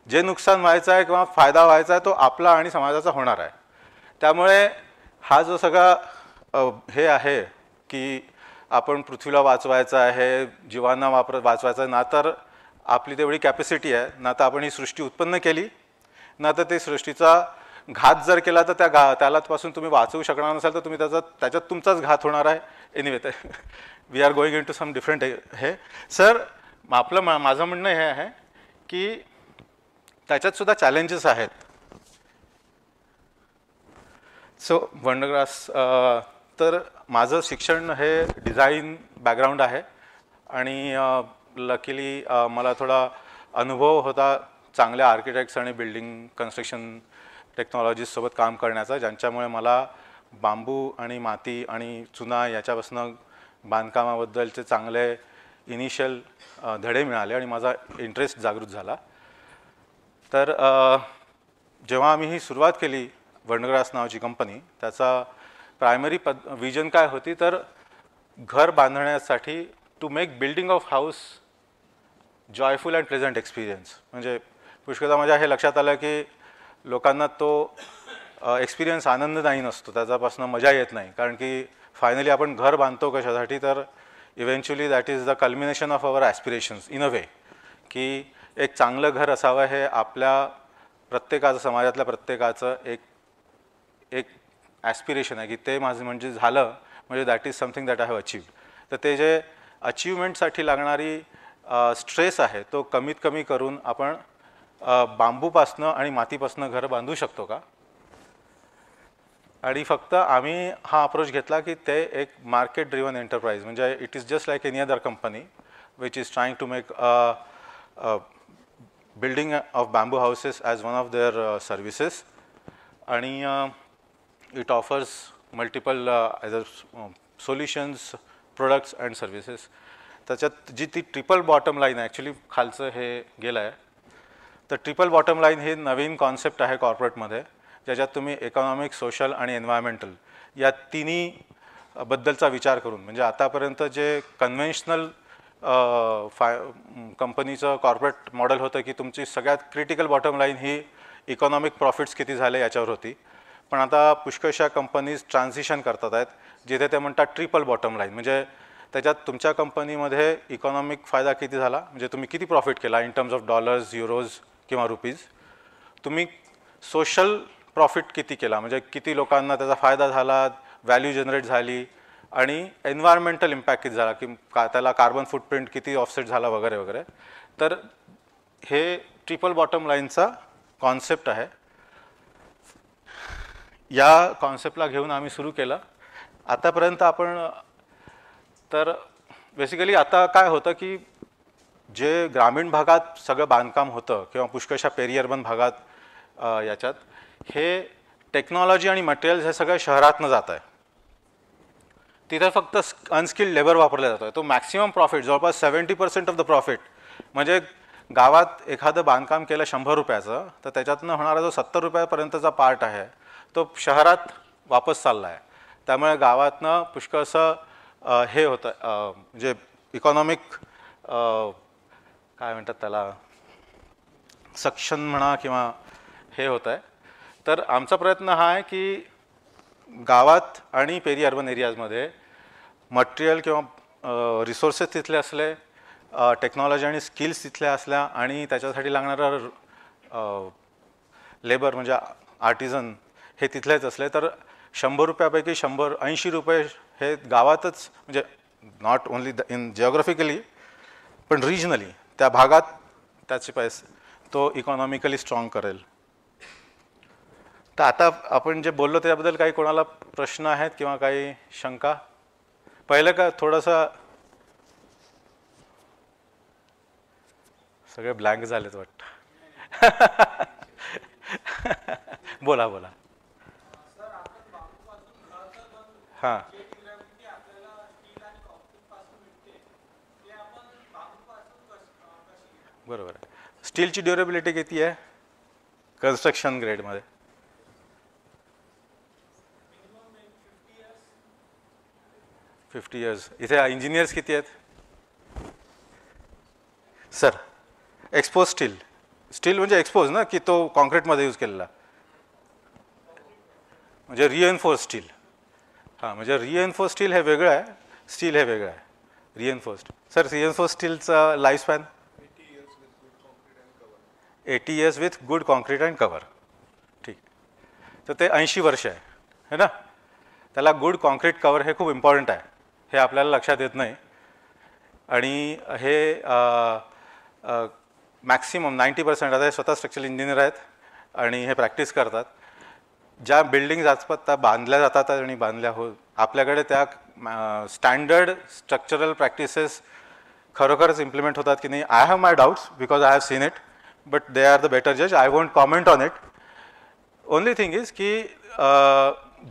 जे नुकसान व्हायचं आहे किंवा फायदा व्हायचा आहे तो आपला आणि समाजाचा होणार आहे त्यामुळे हा जो सगळा हे आहे की आपण पृथ्वीला वाचवायचं आहे जीवांना वापर वाचवायचं आहे ना तर आपली तेवढी कॅपॅसिटी आहे ना तर आपण ही सृष्टी उत्पन्न केली ना तर ते सृष्टीचा घात जर केला तर त्या घा त्यालापासून तुम्ही वाचवू शकणार नसाल तर तुम्ही त्याचा त्याच्यात तुमचाच घात होणार आहे anyway we are going into some different हे सर आपलं मा माझं म्हणणं हे आहे की त्याच्यातसुद्धा चॅलेंजेस आहेत सो वंडग्रास वंडरग्रास तर माझं शिक्षण हे डिझाईन बॅकग्राऊंड आहे आणि लकीली मला थोडा अनुभव होता चांगल्या आर्किटेक्ट्स आणि बिल्डिंग कन्स्ट्रक्शन टेक्नॉलॉजीसोबत काम करण्याचा ज्यांच्यामुळे मला बांबू आणि माती आणि चुना याच्यापासून बांधकामाबद्दलचे चांगले इनिशियल धडे मिळाले आणि माझा इंटरेस्ट जागृत झाला तर जेव्हा आम्ही ही सुरुवात केली वर्णग्रास नावाची कंपनी त्याचा प्रायमरी पद विजन काय होती तर घर बांधण्यासाठी to make building of house joyful and pleasant experience म्हणजे पुष्कदा माझ्या हे लक्षात आलं की लोकांना तो एक्सपिरियन्स आनंददायी नसतो त्याच्यापासून मजा येत नाही कारण की फायनली आपण घर बांधतो कशासाठी तर eventually that is the culmination of our aspirations in a way की एक चांगलं घर असावं हे आपल्या प्रत्येकाचं समाजातल्या प्रत्येकाचं एक एक ॲस्पिरेशन आहे की ते माझं म्हणजे झालं म्हणजे that is something that I have achieved तर ते जे अचीवमेंटसाठी लागणारी स्ट्रेस आहे तो कमीत कमी करून आपण बांबूपासनं आणि मातीपासनं घर बांधू शकतो का आणि फक्त आम्ही हा अप्रोच घेतला की ते एक मार्केट ड्रिवन एंटरप्राईज म्हणजे it is just like any other company which is trying to make building of bamboo houses as one of their services आणि it offers multiple as solutions products and services त्याच्यात जी ती triple bottom line आहे actually खालचं हे गेलं आहे तर ट्रिपल बॉटम लाईन हे नवीन कॉन्सेप्ट आहे कॉर्पोरेटमध्ये ज्याच्यात तुम्ही इकॉनॉमिक सोशल आणि एन्व्हायरमेंटल या तिन्ही बद्दलचा विचार करून म्हणजे आतापर्यंत जे कन्व्हेन्शनल फाय कंपनीचं कॉर्पोरेट मॉडेल होतं की तुमची सगळ्यात क्रिटिकल बॉटम लाईन ही इकॉनॉमिक प्रॉफिट्स किती झाले याच्यावर होती पण आता पुष्कळशा कंपनीज ट्रान्झिशन करतात आहेत जिथे ते म्हणतात ट्रिपल बॉटम लाईन म्हणजे त्याच्यात तुमच्या कंपनीमध्ये इकॉनॉमिक फायदा किती झाला म्हणजे तुम्ही किती प्रॉफिट केला in terms of dollars euros किंवा रुपीज तुम्ही सोशल प्रॉफिट किती केला म्हणजे किती लोकांना त्याचा फायदा झाला व्हॅल्यू जनरेट झाली आणि एन्व्हायरमेंटल इम्पॅक्ट किती झाला की का त्याला कार्बन फुटप्रिंट किती ऑफसेट झाला वगैरे वगैरे तर हे ट्रिपल बॉटम लाईनचा कॉन्सेप्ट आहे या कॉन्सेप्टला घेऊन आम्ही सुरू केलं आतापर्यंत आपण तर बेसिकली आता काय होतं की जे ग्रामीण भागात सगळं बांधकाम होतं किंवा पुष्कळशा पेरी भागात याच्यात हे टेक्नॉलॉजी आणि मटेरियल्स हे सगळं शहरातनं जात आहे तिथे फक्त अनस्किल्ड लेबर वापरला जातो आहे तो मॅक्सिमम प्रॉफिट जवळपास seventy percent of the profit म्हणजे गावात एखादं बांधकाम केलं शंभर रुपयाचं तर त्याच्यातनं होणारा जो सत्तर रुपयापर्यंतचा पार्ट आहे तो शहरात वापस चालला आहे त्यामुळे गावातनं पुष्कळसं हे होतं जे इकॉनॉमिक काय म्हणतात त्याला सक्षम म्हणा किंवा हे होतं आहे तर आमचा प्रयत्न हा आहे की गावात आणि पेरी अर्बन एरियाजमध्ये मटेरियल किंवा रिसोर्सेस तिथले असले टेक्नॉलॉजी आणि स्किल्स तिथल्या असल्या आणि त्याच्यासाठी लागणारा लेबर म्हणजे आर्टिझन हे तिथलेच असले तर शंभर रुपयापैकी शंभर ऐंशी रुपये हे गावातच म्हणजे not only the in geographically पण रिजनली त्या भागात त्याचे पैसे तो इकॉनॉमिकली स्ट्रॉंग करेल तर आता आपण जे बोललो त्याबद्दल काही कोणाला प्रश्न आहेत किंवा काही शंका पहिलं का थोडासा सगळे ब्लँक झालेत वाटतं बोला बोला हां बरोबर आहे स्टीलची ड्युरेबिलिटी किती आहे कन्स्ट्रक्शन ग्रेडमध्ये फिफ्टी इयर्स इथे इंजिनियर्स किती आहेत सर एक्सपोज स्टील स्टील म्हणजे एक्सपोज ना की तो कॉन्क्रीटमध्ये यूज केलेला म्हणजे रिएन्फोर्स स्टील हां म्हणजे एनफोर्स स्टील हे वेगळं आहे स्टील हे वेगळं आहे रिएन्फोर्स्ड सर रिएन्फोर्स स्टीलचा life span eighty years with good concrete and cover ठीक तर ते ऐंशी वर्ष आहे है ना त्याला गुड कॉन्क्रीट कवर हे खूप इम्पॉर्टंट आहे हे आपल्याला लक्षात येत नाही आणि हे मॅक्सिमम नाईंटी पर्सेंट आता हे स्वतः स्ट्रक्चरल इंजिनियर आहेत आणि हे प्रॅक्टिस करतात ज्या बिल्डिंग्ज त्या बांधल्या जातात आणि बांधल्या होत आपल्याकडे त्या स्टँडर्ड स्ट्रक्चरल प्रॅक्टिसेस खरोखरच इम्प्लिमेंट होतात की नाही I have my doubts because I have seen it but they are the better जज I won't comment on it only thing is की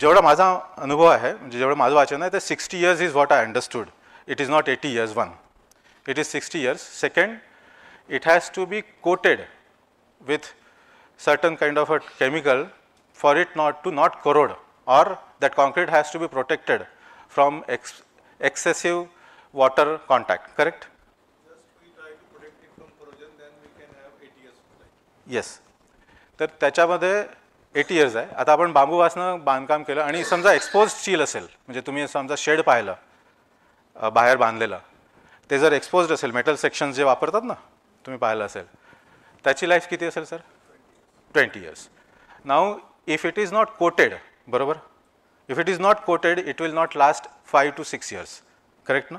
जेवढा माझा अनुभव आहे म्हणजे जेवढं माझं वाचन आहे ते sixty years is what I understood it is not eighty years one it is sixty years second it has to be coated with certain kind of a chemical for it not to not corrode or that concrete has to be protected from ex excessive water contact correct yes तर त्याच्यामध्ये eighty years आहे आता आपण बांबूवासनं बांधकाम केलं आणि समजा expose steel असेल म्हणजे तुम्ही समजा शेड पाहिलं बाहेर बांधलेलं ते जर एक्सपोज असेल मेटल सेक्शन जे वापरतात ना तुम्ही पाहिलं असेल त्याची लाईफ किती असेल sir twenty years now if it is not coated बरोबर if it is not coated it will not last five to six years correct ना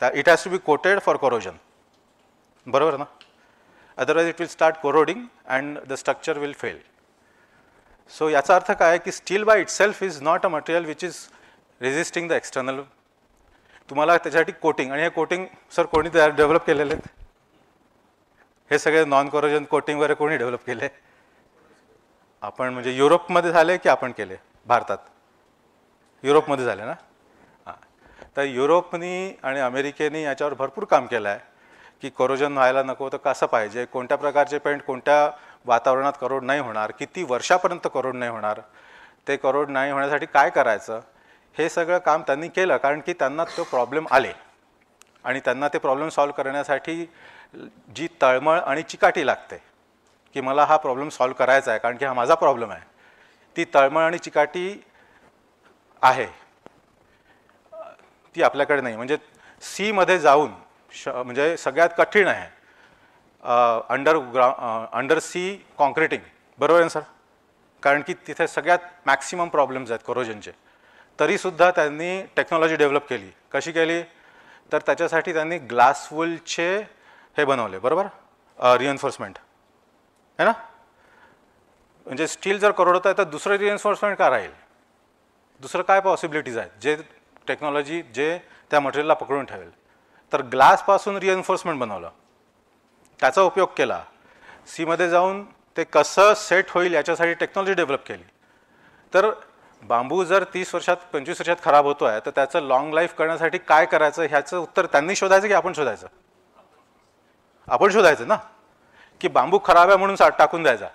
त्या it has to be coated for corrosion बरोबर ना otherwise it will start corroding and the structure will fail so याचा अर्थ काय आहे की steel by itself is not a material which is resisting the external तुम्हाला त्याच्यासाठी coating आणि हे कोटिंग सर कोणी तयार डेव्हलप केलेले आहेत हे सगळे नॉन कोरोजन कोटिंग वगैरे कोणी डेव्हलप केले आपण म्हणजे युरोपमध्ये झाले की आपण केले भारतात युरोपमध्ये झाले ना तर युरोपनी आणि अमेरिकेने याच्यावर भरपूर काम केलं आहे की कोरोजन व्हायला नको तर कसं पाहिजे कोणत्या प्रकारचे पेंट कोणत्या वातावरणात करोड नाही होणार किती वर्षापर्यंत करोड नाही होणार ते करोड नाही होण्यासाठी काय करायचं हे सगळं काम त्यांनी केलं कारण की त्यांना तो प्रॉब्लेम आले आणि त्यांना ते प्रॉब्लेम सॉल्व करण्यासाठी जी तळमळ आणि चिकाटी लागते की मला हा प्रॉब्लेम सॉल्व करायचा आहे कारण की हा माझा प्रॉब्लेम आहे ती तळमळ आणि चिकाटी आहे ती आपल्याकडे नाही म्हणजे सीमध्ये जाऊन श म्हणजे सगळ्यात कठीण आहे अंडरग्राउंड अंडर सी कॉन्क्रिटिंग बरोबर आहे सर कारण की तिथे सगळ्यात मॅक्सिमम प्रॉब्लेम्स आहेत कोरोजनचे तरीसुद्धा त्यांनी टेक्नॉलॉजी डेव्हलप केली कशी केली तर त्याच्यासाठी त्यांनी ग्लास वूलचे हे बनवले बरोबर रिएन्फोर्समेंट है ना म्हणजे स्टील जर करोड आहे तर दुसरं रिएन्फोर्समेंट का राहील दुसरं काय पॉसिबिलिटीज आहेत जे टेक्नॉलॉजी जे त्या मटेरियलला पकडून ठेवेल तर ग्लासपासून रिएन्फोर्समेंट बनवलं त्याचा उपयोग केला सीमध्ये जाऊन ते कसं सेट होईल याच्यासाठी टेक्नॉलॉजी डेव्हलप केली तर बांबू जर तीस वर्षात पंचवीस वर्षात खराब होतो आहे तर त्याचं लाँग लाईफ करण्यासाठी काय करायचं ह्याचं उत्तर त्यांनी शोधायचं की आपण शोधायचं आपण शोधायचं ना की बांबू खराब आहे म्हणून टाकून द्यायचा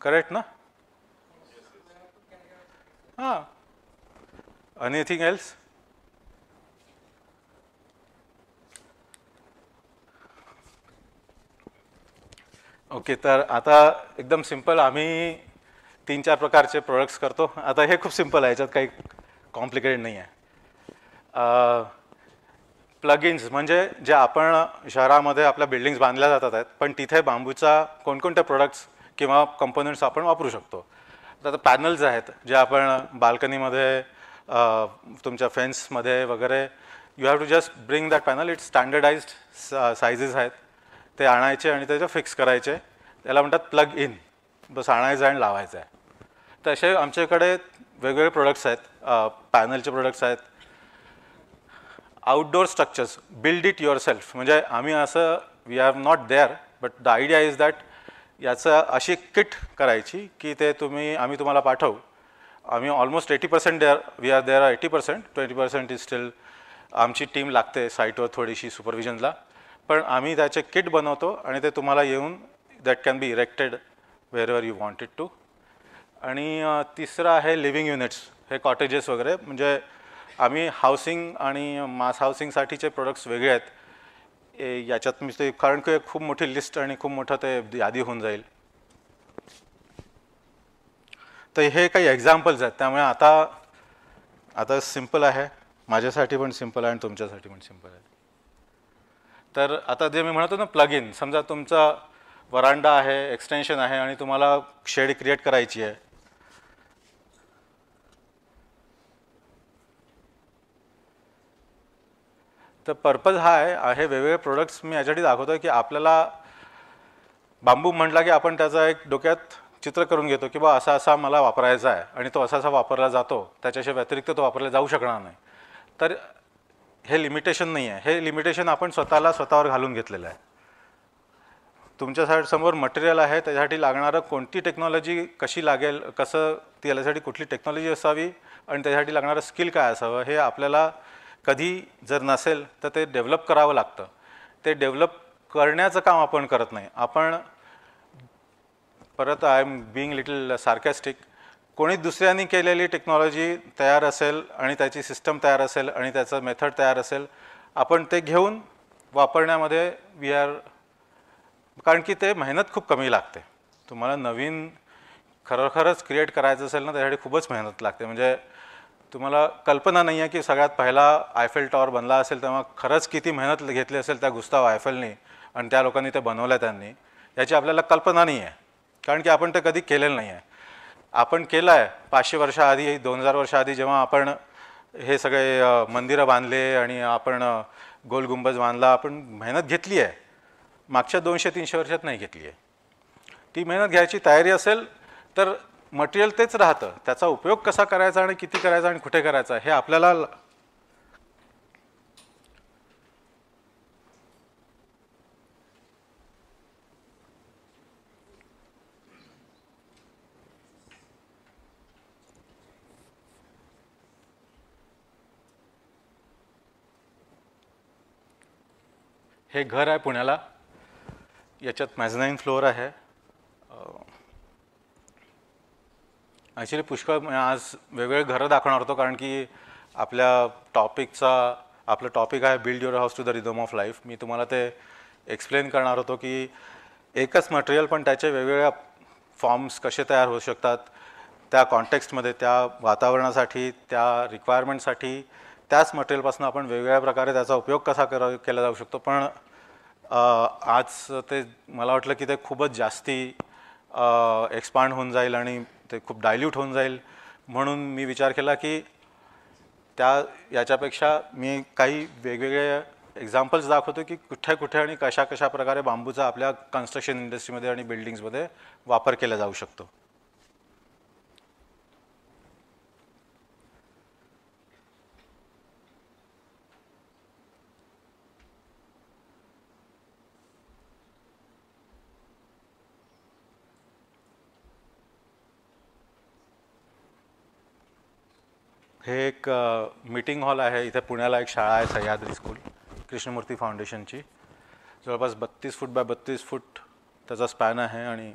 करेक्ट ना हां एनिथिंग एल्स ओके तर आता एकदम सिम्पल आम्ही तीन चार प्रकारचे प्रोडक्ट्स करतो आता हे खूप सिम्पल आहे याच्यात काही कॉम्प्लिकेटेड नाही आहे प्लगिन्स म्हणजे जे आपण शहरामध्ये आपल्या बिल्डिंग्स बांधल्या जातात आहेत पण तिथे बांबूचा कोणकोणत्या प्रोडक्ट्स किंवा कंपोनंट्स आपण वापरू शकतो तर आता पॅनल्स आहेत जे आपण बाल्कनीमध्ये तुमच्या फेन्समध्ये वगैरे you have to just bring that panel it's standardised sizes आहेत ते आणायचे आणि त्याचं फिक्स करायचे त्याला म्हणतात प्लग इन बस आणायचं आणि लावायचं आहे तर असे आमच्याकडे वेगवेगळे प्रोडक्ट्स आहेत पॅनलचे प्रोडक्ट्स आहेत outdoor structures build it yourself म्हणजे आम्ही असं we are not there but the idea is that याचं अशी किट करायची की ते तुम्ही आम्ही तुम्हाला पाठवू आम्ही almost eighty percent there we are there eighty percent twenty percent is steel आमची टीम लागते साईटवर थोडीशी सुपरविजनला पण आम्ही त्याचे किट बनवतो आणि ते तुम्हाला येऊन that can be erected wherever you wanted to आणि तिसरं आहे लिव्हिंग युनिट्स हे कॉटेजेस वगैरे म्हणजे आम्ही हाऊसिंग आणि मास हाऊसिंगसाठीचे प्रोडक्ट्स वेगळे आहेत याच्यात मी ते कारण की खूप मोठी लिस्ट आणि खूप मोठं ते यादी होऊन जाईल तर हे काही एक्झाम्पल्स आहेत त्यामुळे आता आता सिम्पल आहे माझ्यासाठी पण सिम्पल आहे आणि तुमच्यासाठी पण सिम्पल आहे तर आता जे मी म्हणतो ना प्लग इन समजा तुमचा वरांडा आहे एक्सटेन्शन आहे आणि तुम्हाला शेड क्रिएट करायची आहे तर पर्पज हा आहे वेगवेगळे प्रोडक्ट्स मी याच्यासाठी दाखवतो की आपल्याला बांबू म्हटला की आपण त्याचा एक डोक्यात चित्र करून घेतो की बा असा असा मला वापरायचा आहे आणि तो असा असा वापरला जातो त्याच्याशिवाय व्यतिरिक्त तो वापरला जाऊ शकणार नाही तर हे लिमिटेशन नाही आहे हे लिमिटेशन आपण स्वतःला स्वतःवर घालून घेतलेलं आहे तुमच्या समोर मटेरियल आहे त्याच्यासाठी लागणारं कोणती टेक्नॉलॉजी कशी लागेल कसं याच्यासाठी कुठली टेक्नॉलॉजी असावी आणि त्याच्यासाठी लागणारं स्किल काय असावं हे आपल्याला कधी जर नसेल तर ते डेव्हलप करावं लागतं ते डेव्हलप करण्याचं काम आपण करत नाही आपण परत I am being little sarcastic कोणी दुसऱ्यांनी केलेली टेक्नॉलॉजी तयार असेल आणि त्याची सिस्टम तयार असेल आणि त्याचं मेथड तयार असेल आपण ते घेऊन वापरण्यामध्ये वी आर कारण की ते मेहनत खूप कमी लागते तुम्हाला नवीन खरोखरच क्रिएट करायचं असेल ना त्यासाठी खूपच मेहनत लागते म्हणजे तुम्हाला कल्पना नाही आहे की सगळ्यात पहिला आयफेल टॉवर बनला असेल तेव्हा खरंच किती मेहनत घेतली असेल त्या गुस्ताव आयफेलनी आणि त्या लोकांनी ते बनवलं त्यांनी याची आपल्याला कल्पना नाही आहे कारण की आपण ते कधी केलेलं नाही आहे आपण केलं आहे पाचशे वर्षाआधी दोन हजार वर्षाआधी जेव्हा आपण हे सगळे मंदिरं बांधले आणि आपण गोल बांधला आपण मेहनत घेतली आहे मागच्या दोनशे तीनशे वर्षात नाही घेतली आहे ती मेहनत घ्यायची तयारी असेल तर मटेरियल तेच राहतं त्याचा उपयोग कसा करायचा आणि किती करायचा आणि कुठे करायचा हे आपल्याला हे घर आहे पुण्याला याच्यात मॅझनाईन फ्लोअर आहे ॲक्च्युली पुष्कळ आज वेगवेगळे घरं दाखवणार होतो कारण की आपल्या टॉपिकचा आपलं टॉपिक आहे build your house to the rhythm of life मी तुम्हाला ते एक्सप्लेन करणार होतो की एकच मटेरियल पण त्याचे वेगवेगळ्या फॉर्म्स कसे तयार होऊ शकतात त्या कॉन्टेक्स्टमध्ये त्या वातावरणासाठी त्या रिक्वायरमेंटसाठी त्याच मटेरियलपासून आपण वेगवेगळ्या प्रकारे त्याचा उपयोग कसा करा केला जाऊ शकतो पण आज ते मला वाटलं की ते खूपच जास्ती एक्सपांड होऊन जाईल आणि ते खूप डायल्यूट होऊन जाईल म्हणून मी विचार केला की त्या याच्यापेक्षा मी काही वेगवेगळे एक्झाम्पल्स दाखवतो की कुठे कुठे आणि कशा कशा प्रकारे बांबूचा आपल्या कन्स्ट्रक्शन इंडस्ट्रीमध्ये आणि बिल्डिंग्समध्ये वापर केला जाऊ शकतो हे एक मीटिंग हॉल आहे इथे पुण्याला एक शाळा आहे सह्याद्री स्कूल कृष्णमूर्ती फाउंडेशनची जवळपास बत्तीस फूट बाय बत्तीस फूट त्याचा स्पॅन आहे आणि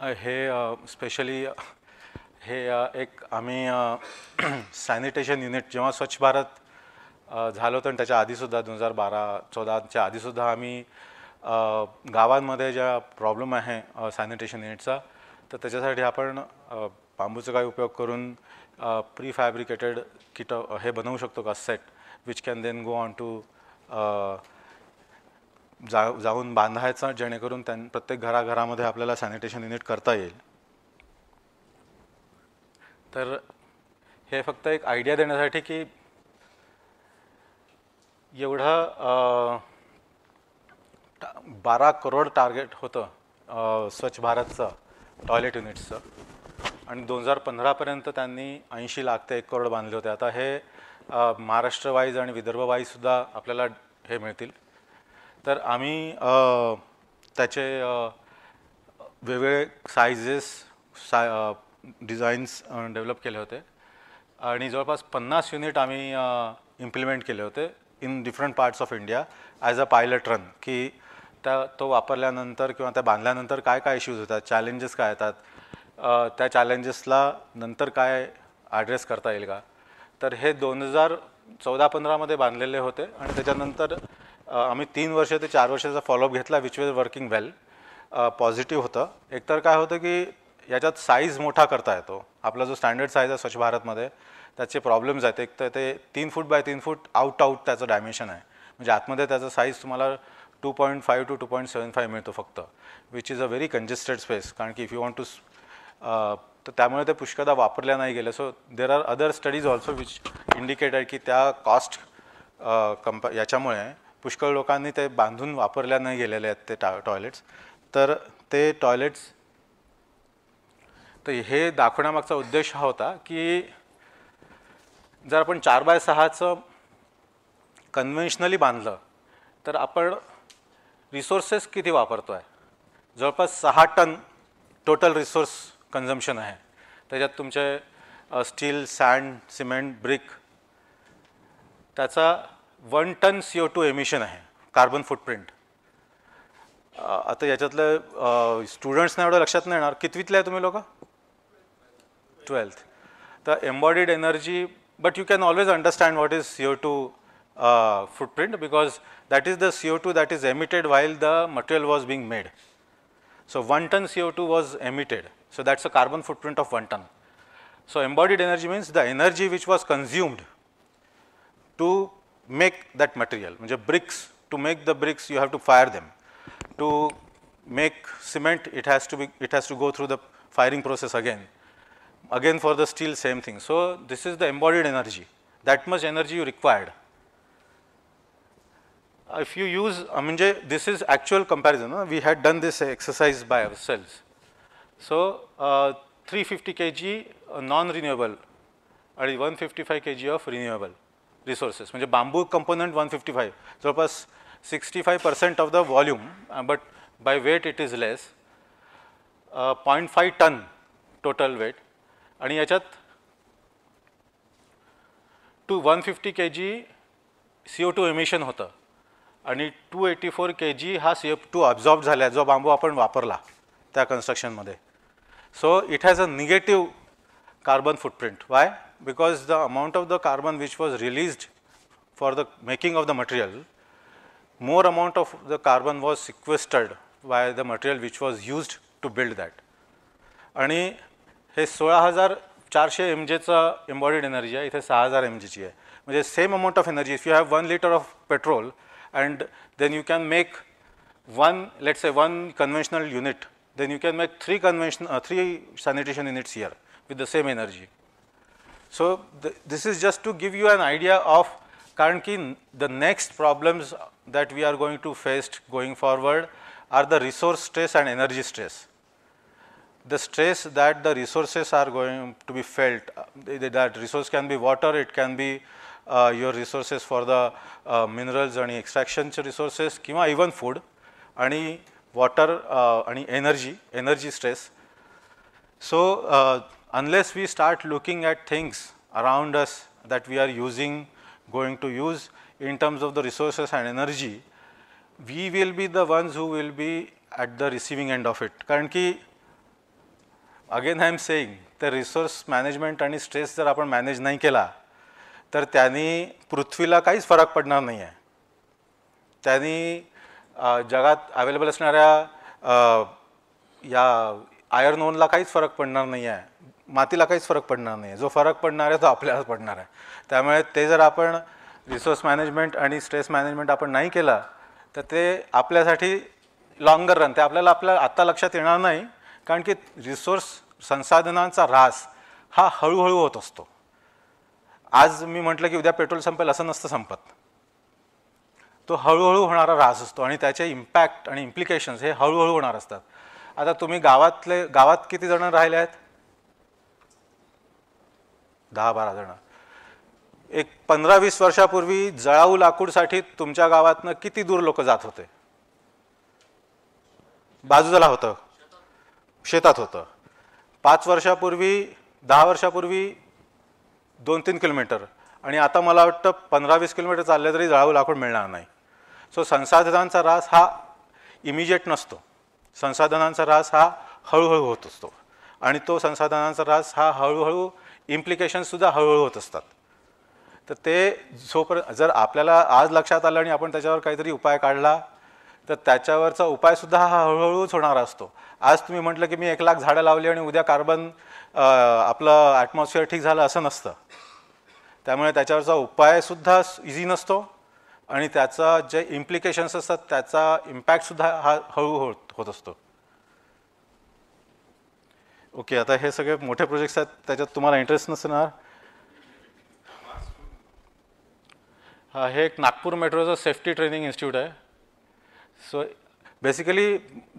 हे स्पेशली हे एक आम्ही सॅनिटेशन युनिट जेव्हा स्वच्छ भारत झालं होतं आणि त्याच्या आधीसुद्धा दोन हजार बारा चौदाच्या आधीसुद्धा आम्ही गावांमध्ये ज्या प्रॉब्लेम आहे सॅनिटेशन युनिटचा तर त्याच्यासाठी आपण बांबूचा काही उपयोग करून प्री फॅब्रिकेटेड किट हे बनवू शकतो का set which can then go on to जा जाऊन बांधायचा जेणेकरून त्यां प्रत्येक घराघरामध्ये आपल्याला सॅनिटेशन युनिट करता येईल तर हे फक्त एक आयडिया देण्यासाठी की एवढं बारा करोड टार्गेट होतं स्वच्छ भारतचं टॉयलेट युनिट्सचं आणि दोन हजार पंधरापर्यंत त्यांनी ऐंशी लाख ते एक करोड बांधले होते आता हे महाराष्ट्र वाईज आणि विदर्भ वाईजसुद्धा आपल्याला हे मिळतील तर आम्ही त्याचे वेगवेगळे सायझेस साय डिझाईन्स डेव्हलप केले होते आणि जवळपास पन्नास युनिट आम्ही इम्प्लिमेंट केले होते in different parts of India as a pilot run की त्या तो वापरल्यानंतर किंवा त्या बांधल्यानंतर काय काय इश्यूज होतात चॅलेंजेस काय येतात त्या चॅलेंजेसला नंतर काय ॲड्रेस करता येईल का तर हे दोन हजार चौदा पंधरामध्ये बांधलेले होते आणि त्याच्यानंतर आम्ही तीन वर्ष ते चार वर्षाचा फॉलोअप घेतला which was working well positive होतं एकतर काय होतं की याच्यात साईज मोठा करता येतो आपला जो स्टँडर्ड साईज आहे स्वच्छ भारतमध्ये त्याचे प्रॉब्लेम्स आहेत एक तर ते तीन फूट बाय तीन फूट आउट आउट त्याचं डायमेन्शन आहे म्हणजे आतमध्ये त्याचा साईज तुम्हाला two point five two two point seven five मिळतो फक्त which is a very congested space कारण की इफ यू वॉन्ट टू तर त्यामुळे ते पुष्कदा वापरल्या नाही गेले so there are other studies also which indicated की त्या कॉस्ट कंप याच्यामुळे पुष्कळ लोकांनी ते बांधून वापरल्या नाही गेलेले आहेत ते टॉ टॉयलेट्स तर ते टॉयलेट्स तर हे दाखवण्यामागचा उद्देश हा होता की जर आपण चार बाय सहाचं कन्व्हेन्शनली बांधलं तर आपण रिसोर्सेस किती वापरतो आहे जवळपास सहा टन टोटल रिसोर्स कन्झम्पशन आहे त्याच्यात तुमचे स्टील सँड सिमेंट ब्रिक त्याचा 1 ton CO2 emission hai, carbon footprint. Uh, uh, students ne evada lakshat nahi yenar kitvitle hai tumhi loka 12th the embodied energy but you can always understand what is co2 uh, footprint because that is the co2 that is emitted while the material was being made so 1 ton co2 was emitted so that's a carbon footprint of 1 ton so embodied energy means the energy which was consumed to make that material. Bricks, to make the bricks you have to fire them. To make cement it has to be, it has to go through the firing process again. Again for the steel same thing. So, this is the embodied energy, that much energy you required. If you use, I mean, this is actual comparison, no? we had done this exercise by ourselves. So, uh, 350 kg uh, non-renewable or 155 kg of renewable. Resources म्हणजे बांबू component one fifty five जवळपास sixty five percent of the volume but by weight it is less point five ton total weight आणि याच्यात two one fifty K G C O two emission होतं आणि two eighty four K G हा C F two absorb झाला जो बांबू आपण वापरला त्या कन्स्ट्रक्शनमध्ये so it has a negative carbon footprint. Why? Because the amount of the carbon which was released for the making of the material, more amount of the carbon was sequestered by the material which was used to build that. And this 16400 mg embodied energy is 6000 mg. The same amount of energy, if you have 1 liter of petrol and then you can make one, let us say one conventional unit, then you can make three conventional, uh, three sanitation units here with the same energy. So, this is just to give you an idea of currently the next problems that we are going to face going forward are the resource stress and energy stress. The stress that the resources are going to be felt, uh, that resource can be water, it can be uh, your resources for the uh, minerals and extraction resources even food any water, uh, any energy, energy stress. So uh, unless we start looking at things around us that we are using, going to use in terms of the resources and energy, we will be the ones who will be at the receiving end of it. Currently, again, I am saying the resource management and stress that आपण manage नाही केला तर त्यांनी पृथ्वीला काहीच फरक पडणार नाही आहे त्यांनी जगात अवेलेबल असणाऱ्या या आयर्न ओनला काहीच फरक पडणार नाही आहे मातीला काहीच फरक पडणार नाही जो फरक पडणार आहे तो आपल्यालाच पडणार आहे त्यामुळे ते जर आपण रिसोर्स मॅनेजमेंट आणि स्ट्रेस मॅनेजमेंट आपण नाही केला तर ते आपल्यासाठी लॉंगर रन ते आपल्याला आपल्या आत्ता लक्षात येणार नाही कारण की रिसोर्स संसाधनांचा ऱ्हास हा हळूहळू होत असतो आज मी म्हटलं की उद्या पेट्रोल संपेल असं नसतं संपत तो हळूहळू होणारा ऱ्हास असतो आणि त्याचे इम्पॅक्ट आणि इम्प्लिकेशन्स हे हळूहळू होणार असतात आता तुम्ही गावातले गावात किती जण राहिले आहेत दहा बारा जण एक पंधरा वीस वर्षापूर्वी जळाऊ लाकूडसाठी तुमच्या गावातनं किती दूर लोक जात होते बाजूला होतं शेतात होतं पाच वर्षापूर्वी दहा वर्षापूर्वी दोन तीन किलोमीटर आणि आता मला वाटतं पंधरा वीस किलोमीटर चालले तरी जळाऊ लाकूड मिळणार नाही सो संसाधनांचा रास हा इमिजिएट नसतो संसाधनांचा रास हा हळूहळू होत असतो आणि तो संसाधनांचा रास हा हळूहळू इम्प्लिकेशनसुद्धा हळूहळू होत असतात तर ते जोपर्यंत जर आपल्याला आज लक्षात आलं आणि आपण त्याच्यावर काहीतरी उपाय काढला तर त्याच्यावरचा उपायसुद्धा हा हळूहळूच होणारा असतो आज तुम्ही म्हटलं की मी एक लाख झाडं लावली आणि उद्या कार्बन आपलं ॲटमॉस्फिअर ठीक झालं असं नसतं त्यामुळे त्याच्यावरचा उपायसुद्धा इझी नसतो आणि त्याचा जे इम्प्लिकेशन्स असतात त्याचा इम्पॅक्टसुद्धा हा हळूहळू होत असतो ओके आता हे सगळे मोठे प्रोजेक्ट्स आहेत त्याच्यात तुम्हाला इंटरेस्ट नसणार हा हे एक नागपूर मेट्रोचं सेफ्टी ट्रेनिंग इन्स्टिट्यूट आहे सो बेसिकली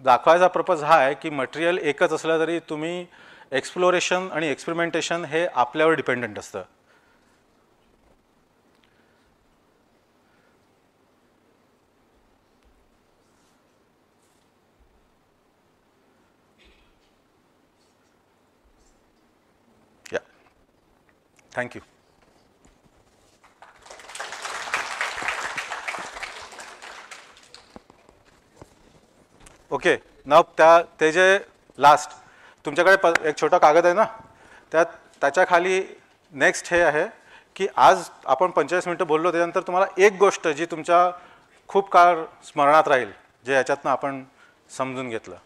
दाखवायचा पर्पज हा आहे की मटेरियल एकच असलं तरी तुम्ही एक्सप्लोरेशन आणि एक्सपेरिमेंटेशन हे आपल्यावर डिपेंडंट असतं Thank you. ओके ना त्या ते जे लास्ट तुमच्याकडे प एक छोटा कागद आहे ना त्यात त्याच्या खाली नेक्स्ट हे आहे की आज आपण पंचेचाळीस मिनटं बोललो त्यानंतर तुम्हाला एक गोष्ट जी तुमच्या खूप काळ स्मरणात राहील जे याच्यातनं आपण समजून घेतलं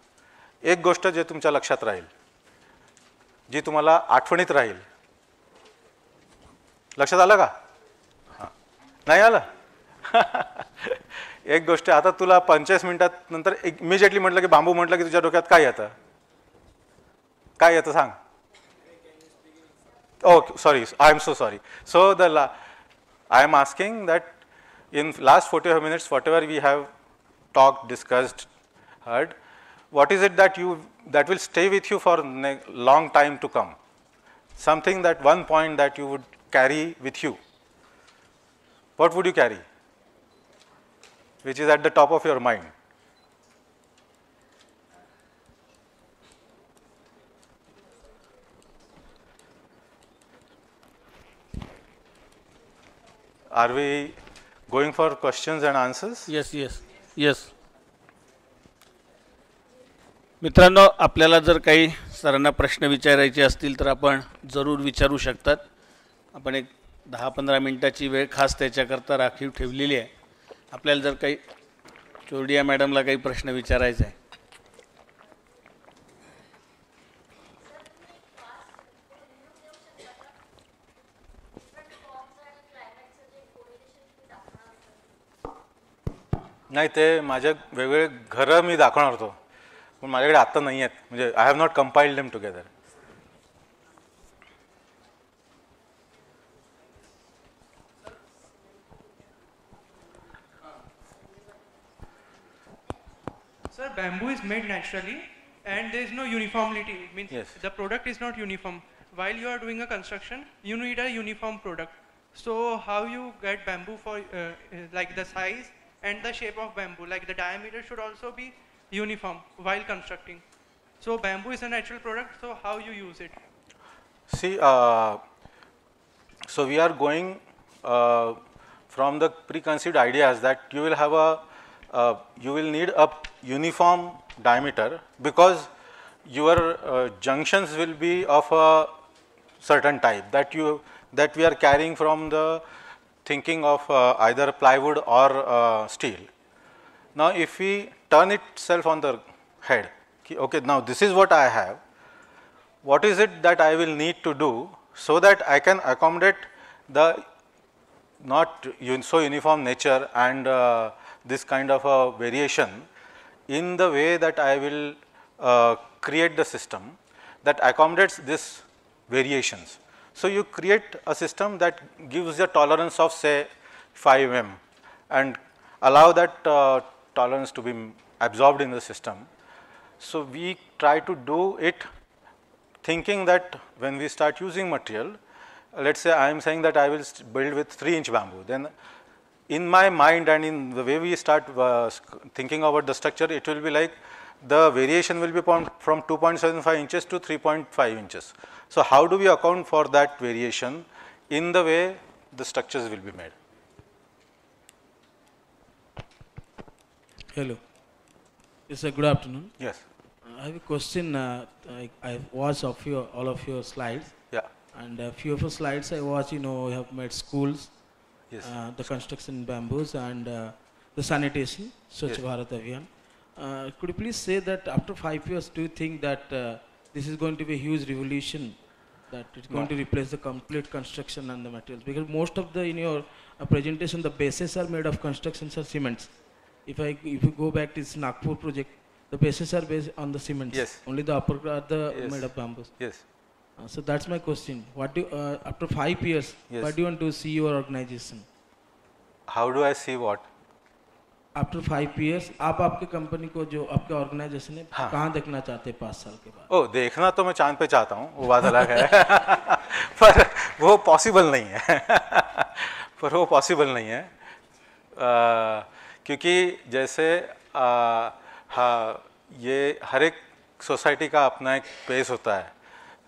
एक गोष्ट जे तुमच्या लक्षात राहील जी तुम्हाला आठवणीत राहील लक्षात आलं का हां नाही आलं एक गोष्ट आता तुला पंचेस मिनिटात नंतर इमिजिएटली म्हटलं की बांबू म्हटलं की तुझ्या डोक्यात काय येतं काय येतं सांग okay sorry I am so sorry so the ला I am asking that in last forty five minutes whatever we have talk discussed heard what is it you that will stay with you for ने long time to come something that one point that you would carry with you, what would you carry? Which is at the top of your mind. Are we going for questions and answers? Yes, yes, yes. मित्रांनो आपल्याला जर काही सरांना प्रश्न विचारायचे असतील तर आपण जरूर विचारू शकतात आपण एक दहा पंधरा मिनटाची वेळ खास त्याच्याकरता राखीव ठेवलेली आहे आपल्याला जर काही चोरडिया मॅडमला काही प्रश्न विचारायचा आहे नाही ते माझ्या वेगवेगळे घरं मी दाखवणार होतो पण माझ्याकडे आत्ता नाही आहेत म्हणजे I have not compiled them together Actually, and there is no uniformity. It means yes. the product is not uniform. While you are doing a construction, you need a uniform product. So how you get bamboo for uh, uh, like the size and the shape of bamboo, like the diameter should also be uniform while constructing. So bamboo is a natural product, so how you use it? See, uh, so we are going uh, from the preconceived ideas that you will have a, uh, you will need a uniform diameter because your uh, junctions will be of a certain type that you that we are carrying from the thinking of uh, either plywood or uh, steel. Now, if we turn itself on the head, okay, now this is what I have, what is it that I will need to do so that I can accommodate the not un so uniform nature and uh, this kind of a variation in the way that I will uh, create the system that accommodates these variations. So, you create a system that gives a tolerance of say 5 m and allow that uh, tolerance to be absorbed in the system. So, we try to do it thinking that when we start using material, let us say I am saying that I will build with 3 inch bamboo, then in my mind and in the way we start uh, thinking about the structure, it will be like the variation will be from, 2.75 inches to 3.5 inches. So, how do we account for that variation in the way the structures will be made? Hello. Yes, good afternoon. Yes. I have a question. Uh, I, I watched of your, all of your slides. Yeah. And a few of your slides I watched, you know, you have made schools yes. Uh, the construction bamboos and uh, the sanitation, Swachh yes. Bharat Abhiyan. Uh, could you please say that after five years, do you think that this is going to be a huge revolution that it's going no. to replace the complete construction and the materials because most of the in your uh, presentation the bases are made of constructions or cements if i if you go back to this nagpur project the bases are based on the cements yes only the upper are the yes. made of bamboos yes Uh, so that's my question. What do uh, after five years? Yes. What do you want to see your organization? How do I see what? After five years आप आपकी company को जो आपका organisation है हाँ. कहाँ देखना चाहते हैं पाँच साल के बाद ओ देखना तो मैं चांद पे चाहता हूँ वो बात अलग है पर वो पॉसिबल नहीं है पर वो पॉसिबल नहीं है आ, क्योंकि जैसे आ, हाँ ये हर एक सोसाइटी का अपना एक पेस होता है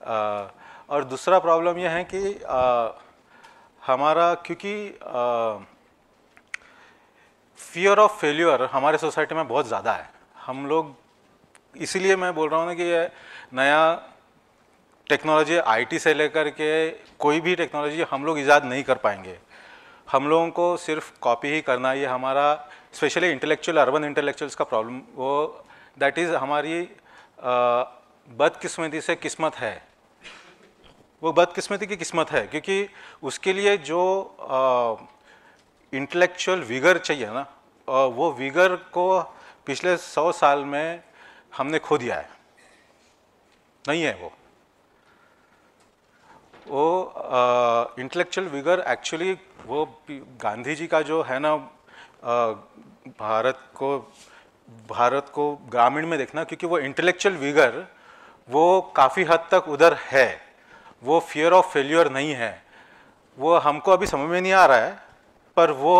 और दूसरा प्रॉब्लम यह है कि हमारा क्योंकि फियर ऑफ फेल्यूर हमारे सोसाइटी में बहुत ज़्यादा है हम लोग इसीलिए मैं बोल रहा हूँ ना कि ये नया टेक्नोलॉजी आईटी से लेकर के कोई भी टेक्नोलॉजी हम लोग ईजाद नहीं कर पाएंगे हम लोगों को सिर्फ कॉपी ही करना ये हमारा स्पेशली इंटेलेक्चुअल अर्बन इंटेलेक्चुअल्स का प्रॉब्लम वो दैट इज़ हमारी बदकिस्मती से किस्मत है वो बदकिस्मती की किस्मत है क्योंकि उसके लिए जो इंटेलेक्चुअल विगर चाहिए ना आ, वो विगर को पिछले सौ साल में हमने खो दिया है नहीं है वो वो इंटेलेक्चुअल विगर एक्चुअली वो गांधी जी का जो है ना आ, भारत को भारत को ग्रामीण में देखना क्योंकि वो इंटेलेक्चुअल विगर वो काफ़ी हद तक उधर है वो फियर ऑफ फेल्योर नहीं है वो हमको अभी समझ में नहीं आ रहा है पर वो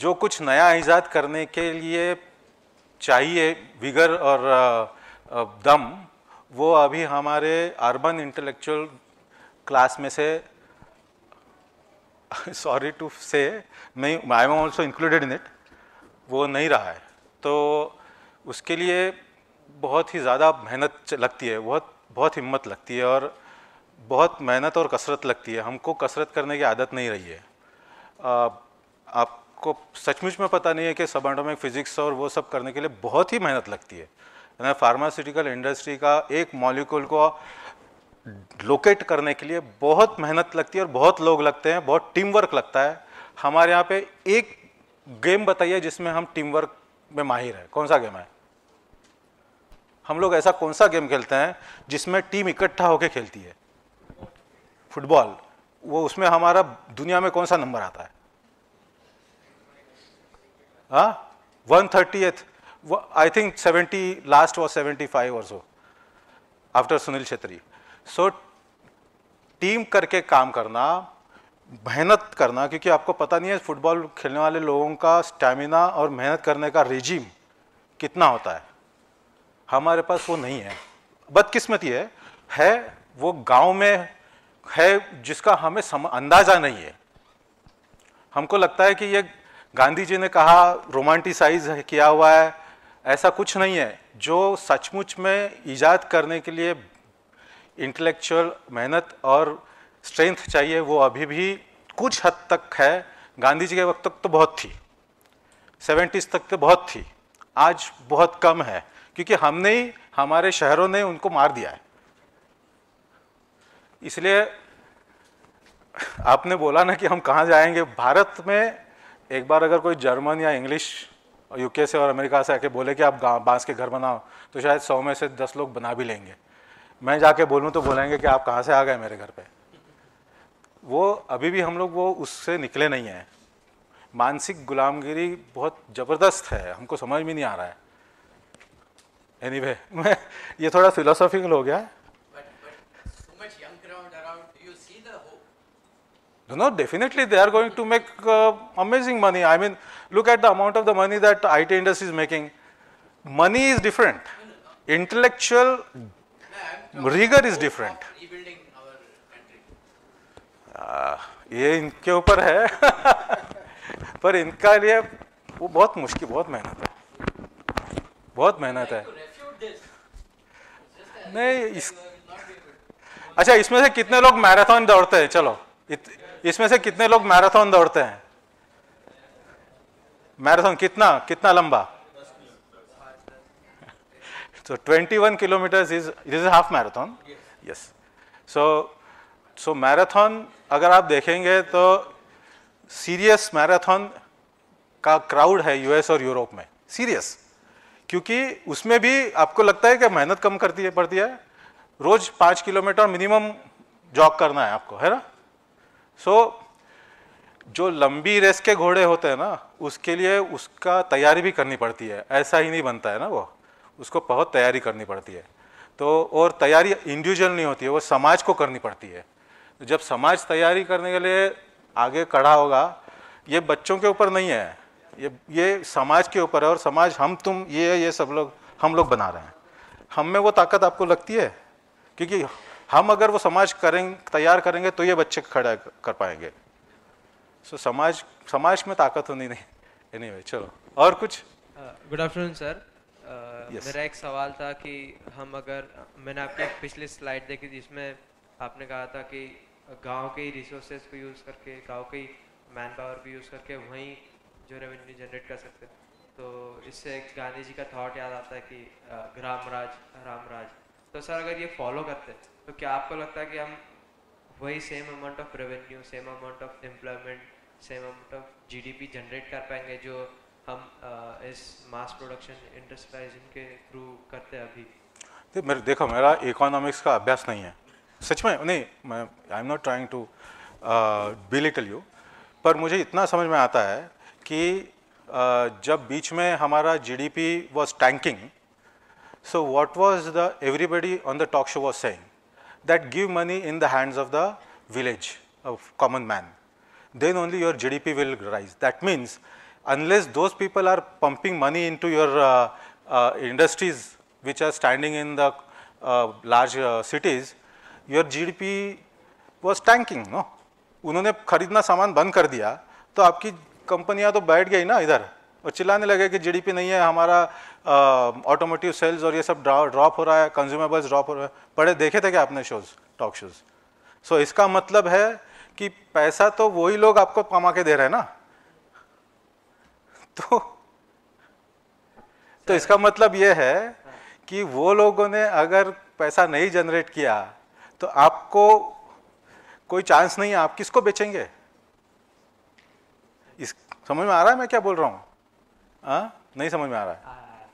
जो कुछ नया ईजाद करने के लिए चाहिए विगर और दम वो अभी हमारे अर्बन इंटेलेक्चुअल क्लास में से सॉरी टू से नहीं I am also included in it वो नहीं रहा है तो उसके लिए बहुत ही ज़्यादा मेहनत लगती है बहुत बहुत हिम्मत लगती है और बहुत मेहनत और कसरत लगती है हमको कसरत करने की आदत नहीं रही है आपको सचमुच में पता नहीं है कि सब एटोमिक फिजिक्स और वो सब करने के लिए बहुत ही मेहनत लगती है यानी फार्मास्यूटिकल इंडस्ट्री का एक मॉलिक्यूल को लोकेट करने के लिए बहुत मेहनत लगती है और बहुत लोग लगते हैं बहुत टीम वर्क लगता है हमारे यहाँ पे एक गेम बताइए जिसमें हम टीम वर्क में माहिर है कौन सा गेम है हम लोग ऐसा कौन सा गेम खेलते हैं जिसमें टीम इकट्ठा होकर खेलती है फुटबॉल वो उसमें हमारा दुनिया में कौन सा नंबर आता है one thirty eighth I think seventy last was seventy five और so after Sunil Chhetri so team करके काम करना मेहनत करना क्योंकि आपको पता नहीं है फुटबॉल खेलने वाले लोगों का स्टैमिना और मेहनत करने का रेजिम कितना होता है हमारे पास वो नहीं है बदकिस्मती है है वो गांव में है जिसका हमें सम, अंदाजा नहीं है हमको लगता है कि ये गांधी जी ने कहा रोमांटिसाइज किया हुआ है ऐसा कुछ नहीं है जो सचमुच में ईजाद करने के लिए इंटेलेक्चुअल मेहनत और स्ट्रेंथ चाहिए वो अभी भी कुछ हद तक है गांधी जी के वक्त तक तो बहुत थी सेवेंटीज़ तक तो बहुत थी आज बहुत कम है क्योंकि हमने ही हमारे शहरों ने उनको मार दिया है इसलिए आपने बोला ना कि हम कहाँ जाएंगे भारत में एक बार अगर कोई जर्मन या इंग्लिश यूके से और अमेरिका से आके बोले कि आप बांस के घर बनाओ तो शायद सौ में से दस लोग बना भी लेंगे मैं जाके बोलूँ तो बोलेंगे कि आप कहाँ से आ गए मेरे घर पे वो अभी भी हम लोग वो उससे निकले नहीं हैं मानसिक गुलामगिरी बहुत ज़बरदस्त है हमको समझ में नहीं आ रहा है एनी anyway, मैं ये थोड़ा फिलोसॉफिकल हो गया है you know definitely they are going to make uh, amazing money. I mean, look at the amount of the money that IT industry is making. Money is different. Intellectual rigor is different. Uh, ये इनके ऊपर है पर इनका लिए वो बहुत मुश्किल बहुत मेहनत है बहुत मेहनत है नहीं इस अच्छा इसमें से कितने लोग मैराथन दौड़ते हैं चलो इसमें से कितने लोग मैराथन दौड़ते हैं मैराथन कितना कितना लंबा so 21 one kilometre is is half marathon yes, so so so अगर आप देखेंगे तो सीरियस मैराथन का क्राउड है यूएस और यूरोप में सीरियस क्योंकि उसमें भी आपको लगता है कि मेहनत कम करती है पड़ती है रोज पाँच किलोमीटर मिनिमम जॉग करना है आपको है ना सो so, जो लंबी रेस के घोड़े होते हैं ना उसके लिए उसका तैयारी भी करनी पड़ती है ऐसा ही नहीं बनता है ना वो उसको बहुत तैयारी करनी पड़ती है तो और तैयारी इंडिविजुअल नहीं होती है वो समाज को करनी पड़ती है तो जब समाज तैयारी करने के लिए आगे कड़ा होगा ये बच्चों के ऊपर नहीं है ये ये समाज के ऊपर है और समाज हम तुम ये ये सब लोग हम लोग बना रहे हैं हम में वो ताकत आपको लगती है क्योंकि हम अगर वो समाज करें तैयार करेंगे तो ये बच्चे खड़ा कर पाएंगे सो so, समाज समाज में ताकत होनी नहीं एनी anyway, चलो और कुछ गुड आफ्टरनून सर मेरा एक सवाल था कि हम अगर मैंने आपकी पिछली स्लाइड देखी जिसमें आपने कहा था कि गांव के ही रिसोर्सेज को यूज़ करके गांव के ही मैन पावर को यूज़ करके वहीं जो रेवेन्यू जनरेट कर सकते तो इससे गांधी जी का थॉट याद आता है कि ग्राम uh, राज राम राज तो सर अगर ये फॉलो करते तो क्या आपको लगता है कि हम वही same amount of revenue same amount of employment same amount of GDP generate कर पाएंगे जो हम आ, इस मास प्रोडक्शन इंडस्ट्रियलाइजेशन के थ्रू करते हैं अभी तो मेरे देखो मेरा इकोनॉमिक्स का अभ्यास नहीं है सच में नहीं मैं I am not trying to belittle you पर मुझे इतना समझ में आता है कि uh, जब बीच में हमारा GDP was tanking So what was the everybody on the talk show was saying? That give money in the hands of the village, of common man. Then only your GDP will rise. That means unless those people are pumping money into your uh, uh, industries which are standing in the uh, large uh, cities, your GDP was tanking. No? उन्होंने खरीदना सामान बंद कर दिया तो आपकी कंपनियां तो बैठ गई ना इधर और चिल्लाने लगे कि जीडीपी नहीं है हमारा ऑटोमोटिव सेल्स और ये सब ड्रॉप हो रहा है कंज्यूमेबल्स ड्रॉप हो रहा है पढ़े देखे थे क्या आपने शोज टॉक शोज सो इसका मतलब है कि पैसा तो वही लोग आपको कमा के दे रहे हैं ना तो तो इसका मतलब ये है कि वो लोगों ने अगर पैसा नहीं जनरेट किया तो आपको कोई चांस नहीं है आप किसको बेचेंगे इस समझ में आ रहा है मैं क्या बोल रहा हूं आ? हाँ? नहीं समझ में आ रहा है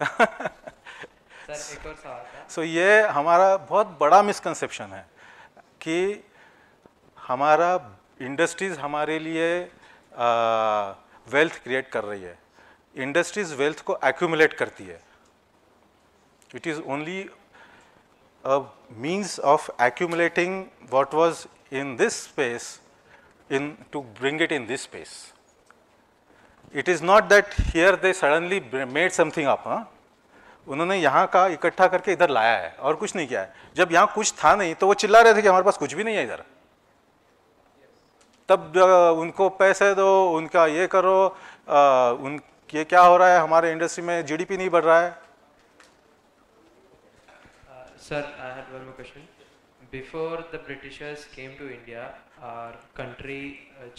हाँ। सो so, ये हमारा बहुत बड़ा मिसकंसेप्शन है कि हमारा इंडस्ट्रीज़ हमारे लिए वेल्थ क्रिएट कर रही है इंडस्ट्रीज़ वेल्थ को एक्यूमुलेट करती है it is only a means of accumulating what was in this space in to bring it in this space it is not that here they suddenly made something up उन्होंने यहाँ का इकट्ठा करके इधर लाया है और कुछ नहीं किया है जब यहाँ कुछ था नहीं तो वो चिल्ला रहे थे कि हमारे पास कुछ भी नहीं है इधर तब उनको पैसे दो उनका ये करो आ, उन ये क्या हो रहा है हमारे इंडस्ट्री में जीडीपी नहीं बढ़ रहा है sir I had one more question before the Britishers came to India our country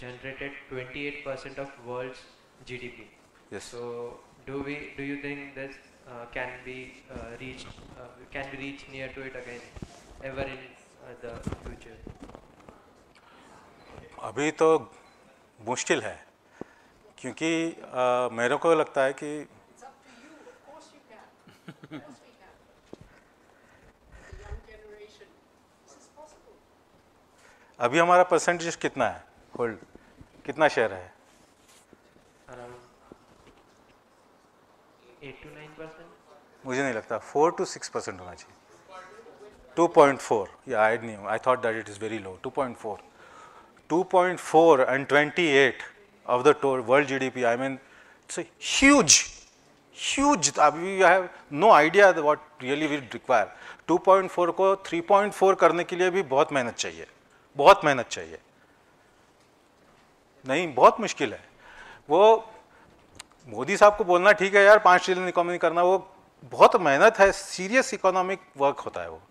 generated 28% of world's GDP. Yes. So do we do you think this uh, can be uh, reached uh, can be reached near to it again ever in uh, the future? अभी तो मुश्किल है क्योंकि मेरे को लगता है कि अभी हमारा परसेंटेज कितना है होल्ड कितना शेयर है मुझे नहीं लगता फोर टू सिक्स परसेंट होना चाहिए टू पॉइंट फोर या I knew I thought that it is very low two point four two point four and twenty eight of the total world GDP. I huge huge अभी you have no idea what really we require two point four को three point four करने के लिए भी बहुत मेहनत चाहिए बहुत मेहनत चाहिए नहीं बहुत मुश्किल है वो मोदी साहब को बोलना ठीक है यार पाँच ट्रिलियन इकोनॉमी करना वो बहुत मेहनत है सीरियस इकोनॉमिक वर्क होता है वो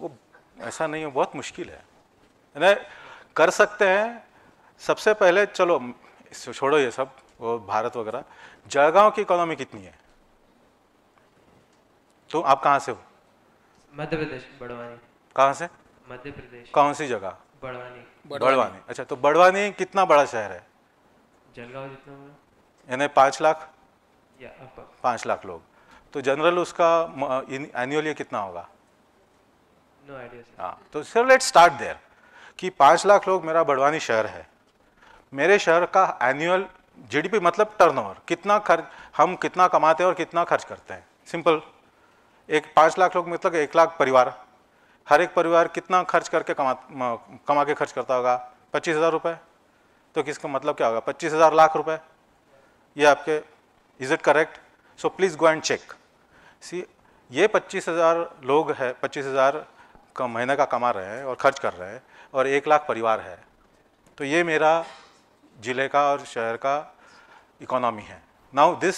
वो ऐसा नहीं है बहुत मुश्किल है ना कर सकते हैं सबसे पहले चलो छोड़ो ये सब वो भारत वगैरह जलगांव की इकोनॉमी कितनी है तो आप कहाँ से हो मध्य प्रदेश बड़वानी कहाँ से मध्य प्रदेश कौन सी जगह बड़वानी बड़वानी अच्छा तो बड़वानी कितना बड़ा शहर है जलगांव जितना यानी पाँच लाख पाँच लाख लोग तो जनरल उसका एनुअल ये कितना होगा हाँ तो सर लेट स्टार्ट देयर कि पाँच लाख लोग मेरा बड़वानी शहर है मेरे शहर का एनुअल जीडीपी मतलब टर्नओवर कितना खर्च हम कितना कमाते हैं और कितना खर्च करते हैं सिंपल एक पाँच लाख लोग मतलब एक लाख परिवार हर एक परिवार कितना खर्च करके कमा कमा के खर्च करता होगा पच्चीस हज़ार रुपये तो किसका मतलब क्या होगा पच्चीस हजार लाख रुपए ये आपके is it correct so please go and check see ये पच्चीस हजार लोग है पच्चीस हजार का महीने का कमा रहे हैं और खर्च कर रहे हैं और एक लाख परिवार है तो ये मेरा जिले का और शहर का इकोनॉमी है now this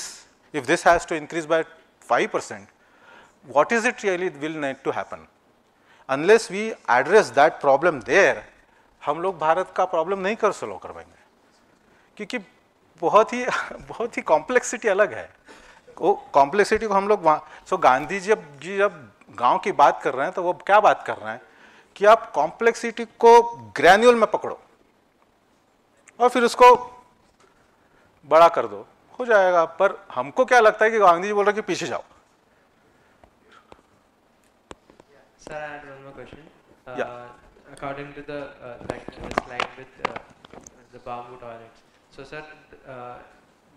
if this has to increase by five percent what is it really will need to happen unless we address that problem there हम लोग भारत का प्रॉब्लम नहीं कर सोलो करवाएंगे क्योंकि बहुत ही बहुत ही कॉम्प्लेक्सिटी अलग है वो कॉम्प्लेक्सिटी को हम लोग सो गांधी जब जी जब गांव की बात कर रहे हैं तो वो क्या बात कर रहे हैं कि आप कॉम्प्लेक्सिटी को ग्रैन्यूल में पकड़ो और फिर उसको बड़ा कर दो हो जाएगा पर हमको क्या लगता है कि गांधी जी बोल रहे कि पीछे जाओ sir I one more question according to the, uh, like slide with uh, the bamboo toilets. So sir, uh,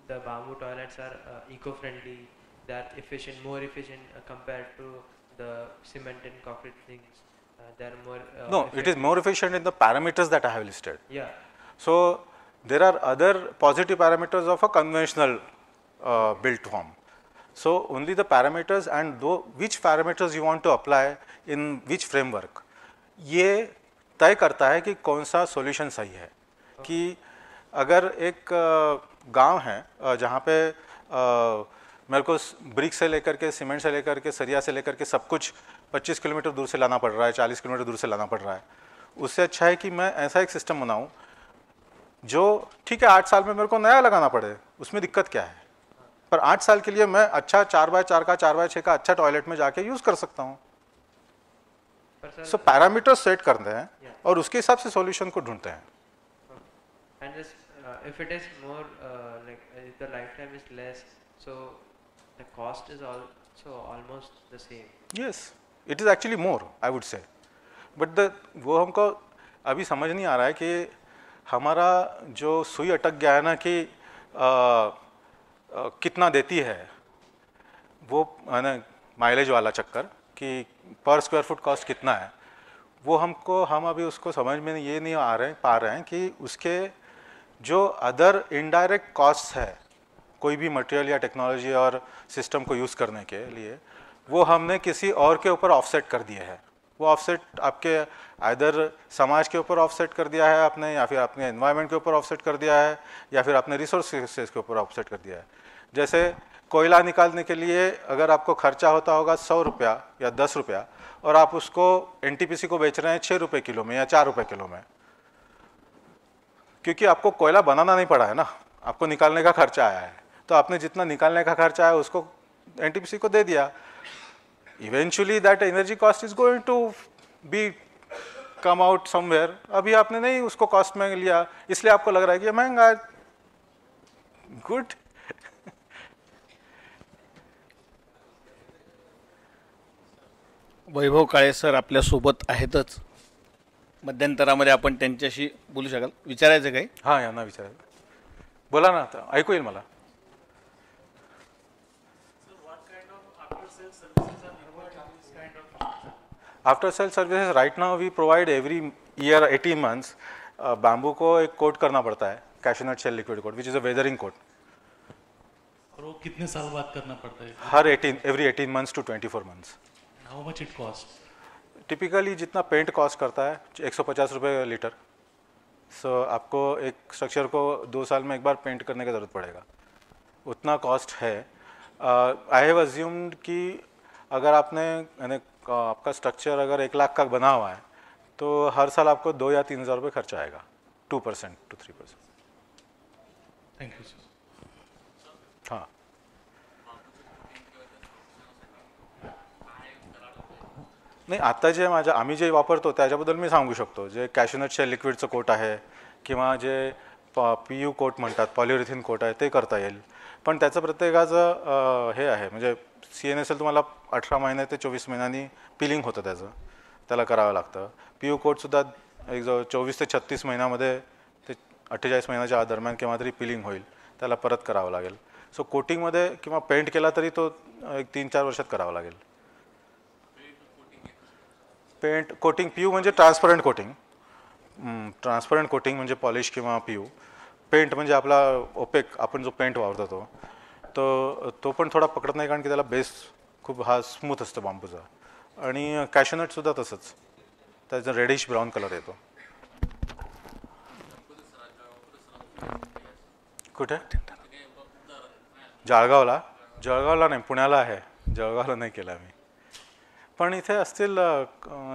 the bamboo toilets are uh, eco-friendly, they're efficient, more efficient compared to the cement and concrete things. More, no, it is more efficient in the parameters that I have listed. Yeah. So there are other positive parameters of a conventional uh, built form. So only the parameters and which parameters you want to apply in which framework. ये तय करता है कि कौन सा solution सही है कि अगर एक गांव है जहाँ पे मेरे को ब्रिक से लेकर के सीमेंट से लेकर के सरिया से लेकर के सब कुछ 25 किलोमीटर दूर से लाना पड़ रहा है 40 किलोमीटर दूर से लाना पड़ रहा है उससे अच्छा है कि मैं ऐसा एक सिस्टम बनाऊं जो ठीक है आठ साल में मेरे को नया लगाना पड़े उसमें दिक्कत क्या है पर आठ साल के लिए मैं अच्छा चार बाय चार का चार बाय छः का अच्छा टॉयलेट में जाके यूज़ कर सकता हूँ सो पैरामीटर सेट करते हैं और उसके हिसाब से सॉल्यूशन को ढूंढते हैं more it is actually more I would say but the वो हमको अभी समझ नहीं आ रहा है कि हमारा जो सुई अटक गया है ना कि आ, uh, आ, uh, कितना देती है वो माइलेज वाला चक्कर कि पर स्क्वायर फुट कॉस्ट कितना है वो हमको हम अभी उसको समझ में ये नहीं आ रहे पा रहे हैं कि उसके जो अदर इनडायरेक्ट कॉस्ट है कोई भी मटेरियल या टेक्नोलॉजी और सिस्टम को यूज़ करने के लिए वो हमने किसी और के ऊपर ऑफसेट कर दिए है वो ऑफसेट आपके आदर समाज के ऊपर ऑफसेट कर दिया है आपने या फिर आपने इन्वायरमेंट के ऊपर ऑफसेट कर दिया है या फिर आपने रिसोर्स के ऊपर ऑफसेट कर दिया है जैसे कोयला निकालने के लिए अगर आपको खर्चा होता होगा सौ रुपया या दस रुपया और आप उसको एनटीपीसी को बेच रहे हैं छः रुपये किलो में या चार रुपये किलो में क्योंकि आपको कोयला बनाना नहीं पड़ा है ना आपको निकालने का खर्चा आया है तो आपने जितना निकालने का खर्चा आया उसको एन को दे दिया eventually that energy cost is going to be come out somewhere अभी आपने नहीं उसको कॉस्ट में लिया इसलिए आपको लग रहा है कि महंगा गुड वैभव काळे सर आपल्यासोबत आहेतच मध्यंतरामध्ये आपण त्यांच्याशी बोलू शकाल विचारायचं काही हां यांना विचारायचं बोला ना आता ऐकू येईल मला after sale services right now we provide every year eighteen months bamboo को एक कोट करना पड़ता है cashnut shell liquid coat which is a weathering coat और कितने साल बाद करना पड़ता है हर 18 every 18 months to 24 months how much it costs? Typically जितना पेंट कॉस्ट करता है एक सौ पचास रुपये लीटर सो so, आपको एक स्ट्रक्चर को दो साल में एक बार पेंट करने की ज़रूरत पड़ेगा उतना कॉस्ट है आई हैव अज्यूम्ड कि अगर आपने यानी uh, आपका स्ट्रक्चर अगर एक लाख का बना हुआ है तो हर साल आपको दो या तीन हज़ार रुपये खर्चा आएगा two percent two three percent thank you sir नाही आता जे माझ्या आम्ही जे वापरतो त्याच्याबद्दल मी सांगू शकतो जे कॅशनटच्या लिक्विडचं कोट आहे किंवा जे प पी यू कोट म्हणतात पॉलिरिथिन कोट आहे ते करता येईल पण त्याचं प्रत्येकाचं हे आहे म्हणजे सी एन एस एल तुम्हाला अठरा महिने ते चोवीस महिन्यांनी पिलिंग होतं त्याचं त्याला करावं लागतं पी यू कोटसुद्धा एक जवळ चोवीस ते छत्तीस महिन्यामध्ये ते अठ्ठेचाळीस महिन्याच्या दरम्यान केव्हा तरी पिलिंग होईल त्याला परत करावं लागेल सो कोटिंगमध्ये किंवा पेंट केला तरी तो एक तीन चार वर्षात करावा लागेल पेंट कोटिंग पी म्हणजे ट्रान्सपरंट कोटिंग ट्रान्सपरंट कोटिंग म्हणजे पॉलिश किंवा पी यू पेंट म्हणजे आपला ओपेक आपण जो पेंट वापरतो तो तो तो पण थोडा पकडत नाही कारण की त्याला बेस खूप हा स्मूथ असतो बांबूचा आणि कॅशनटसुद्धा तसंच त्याचा रेडिश ब्राऊन कलर येतो कुठे जळगावला जळगावला नाही पुण्याला आहे जळगावला नाही केलं मी पण इथे असतील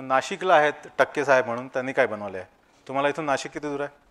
नाशिकला आहेत टक्के साहेब म्हणून त्यांनी काय बनवले आहे तुम्हाला इथून नाशिक किती दूर आहे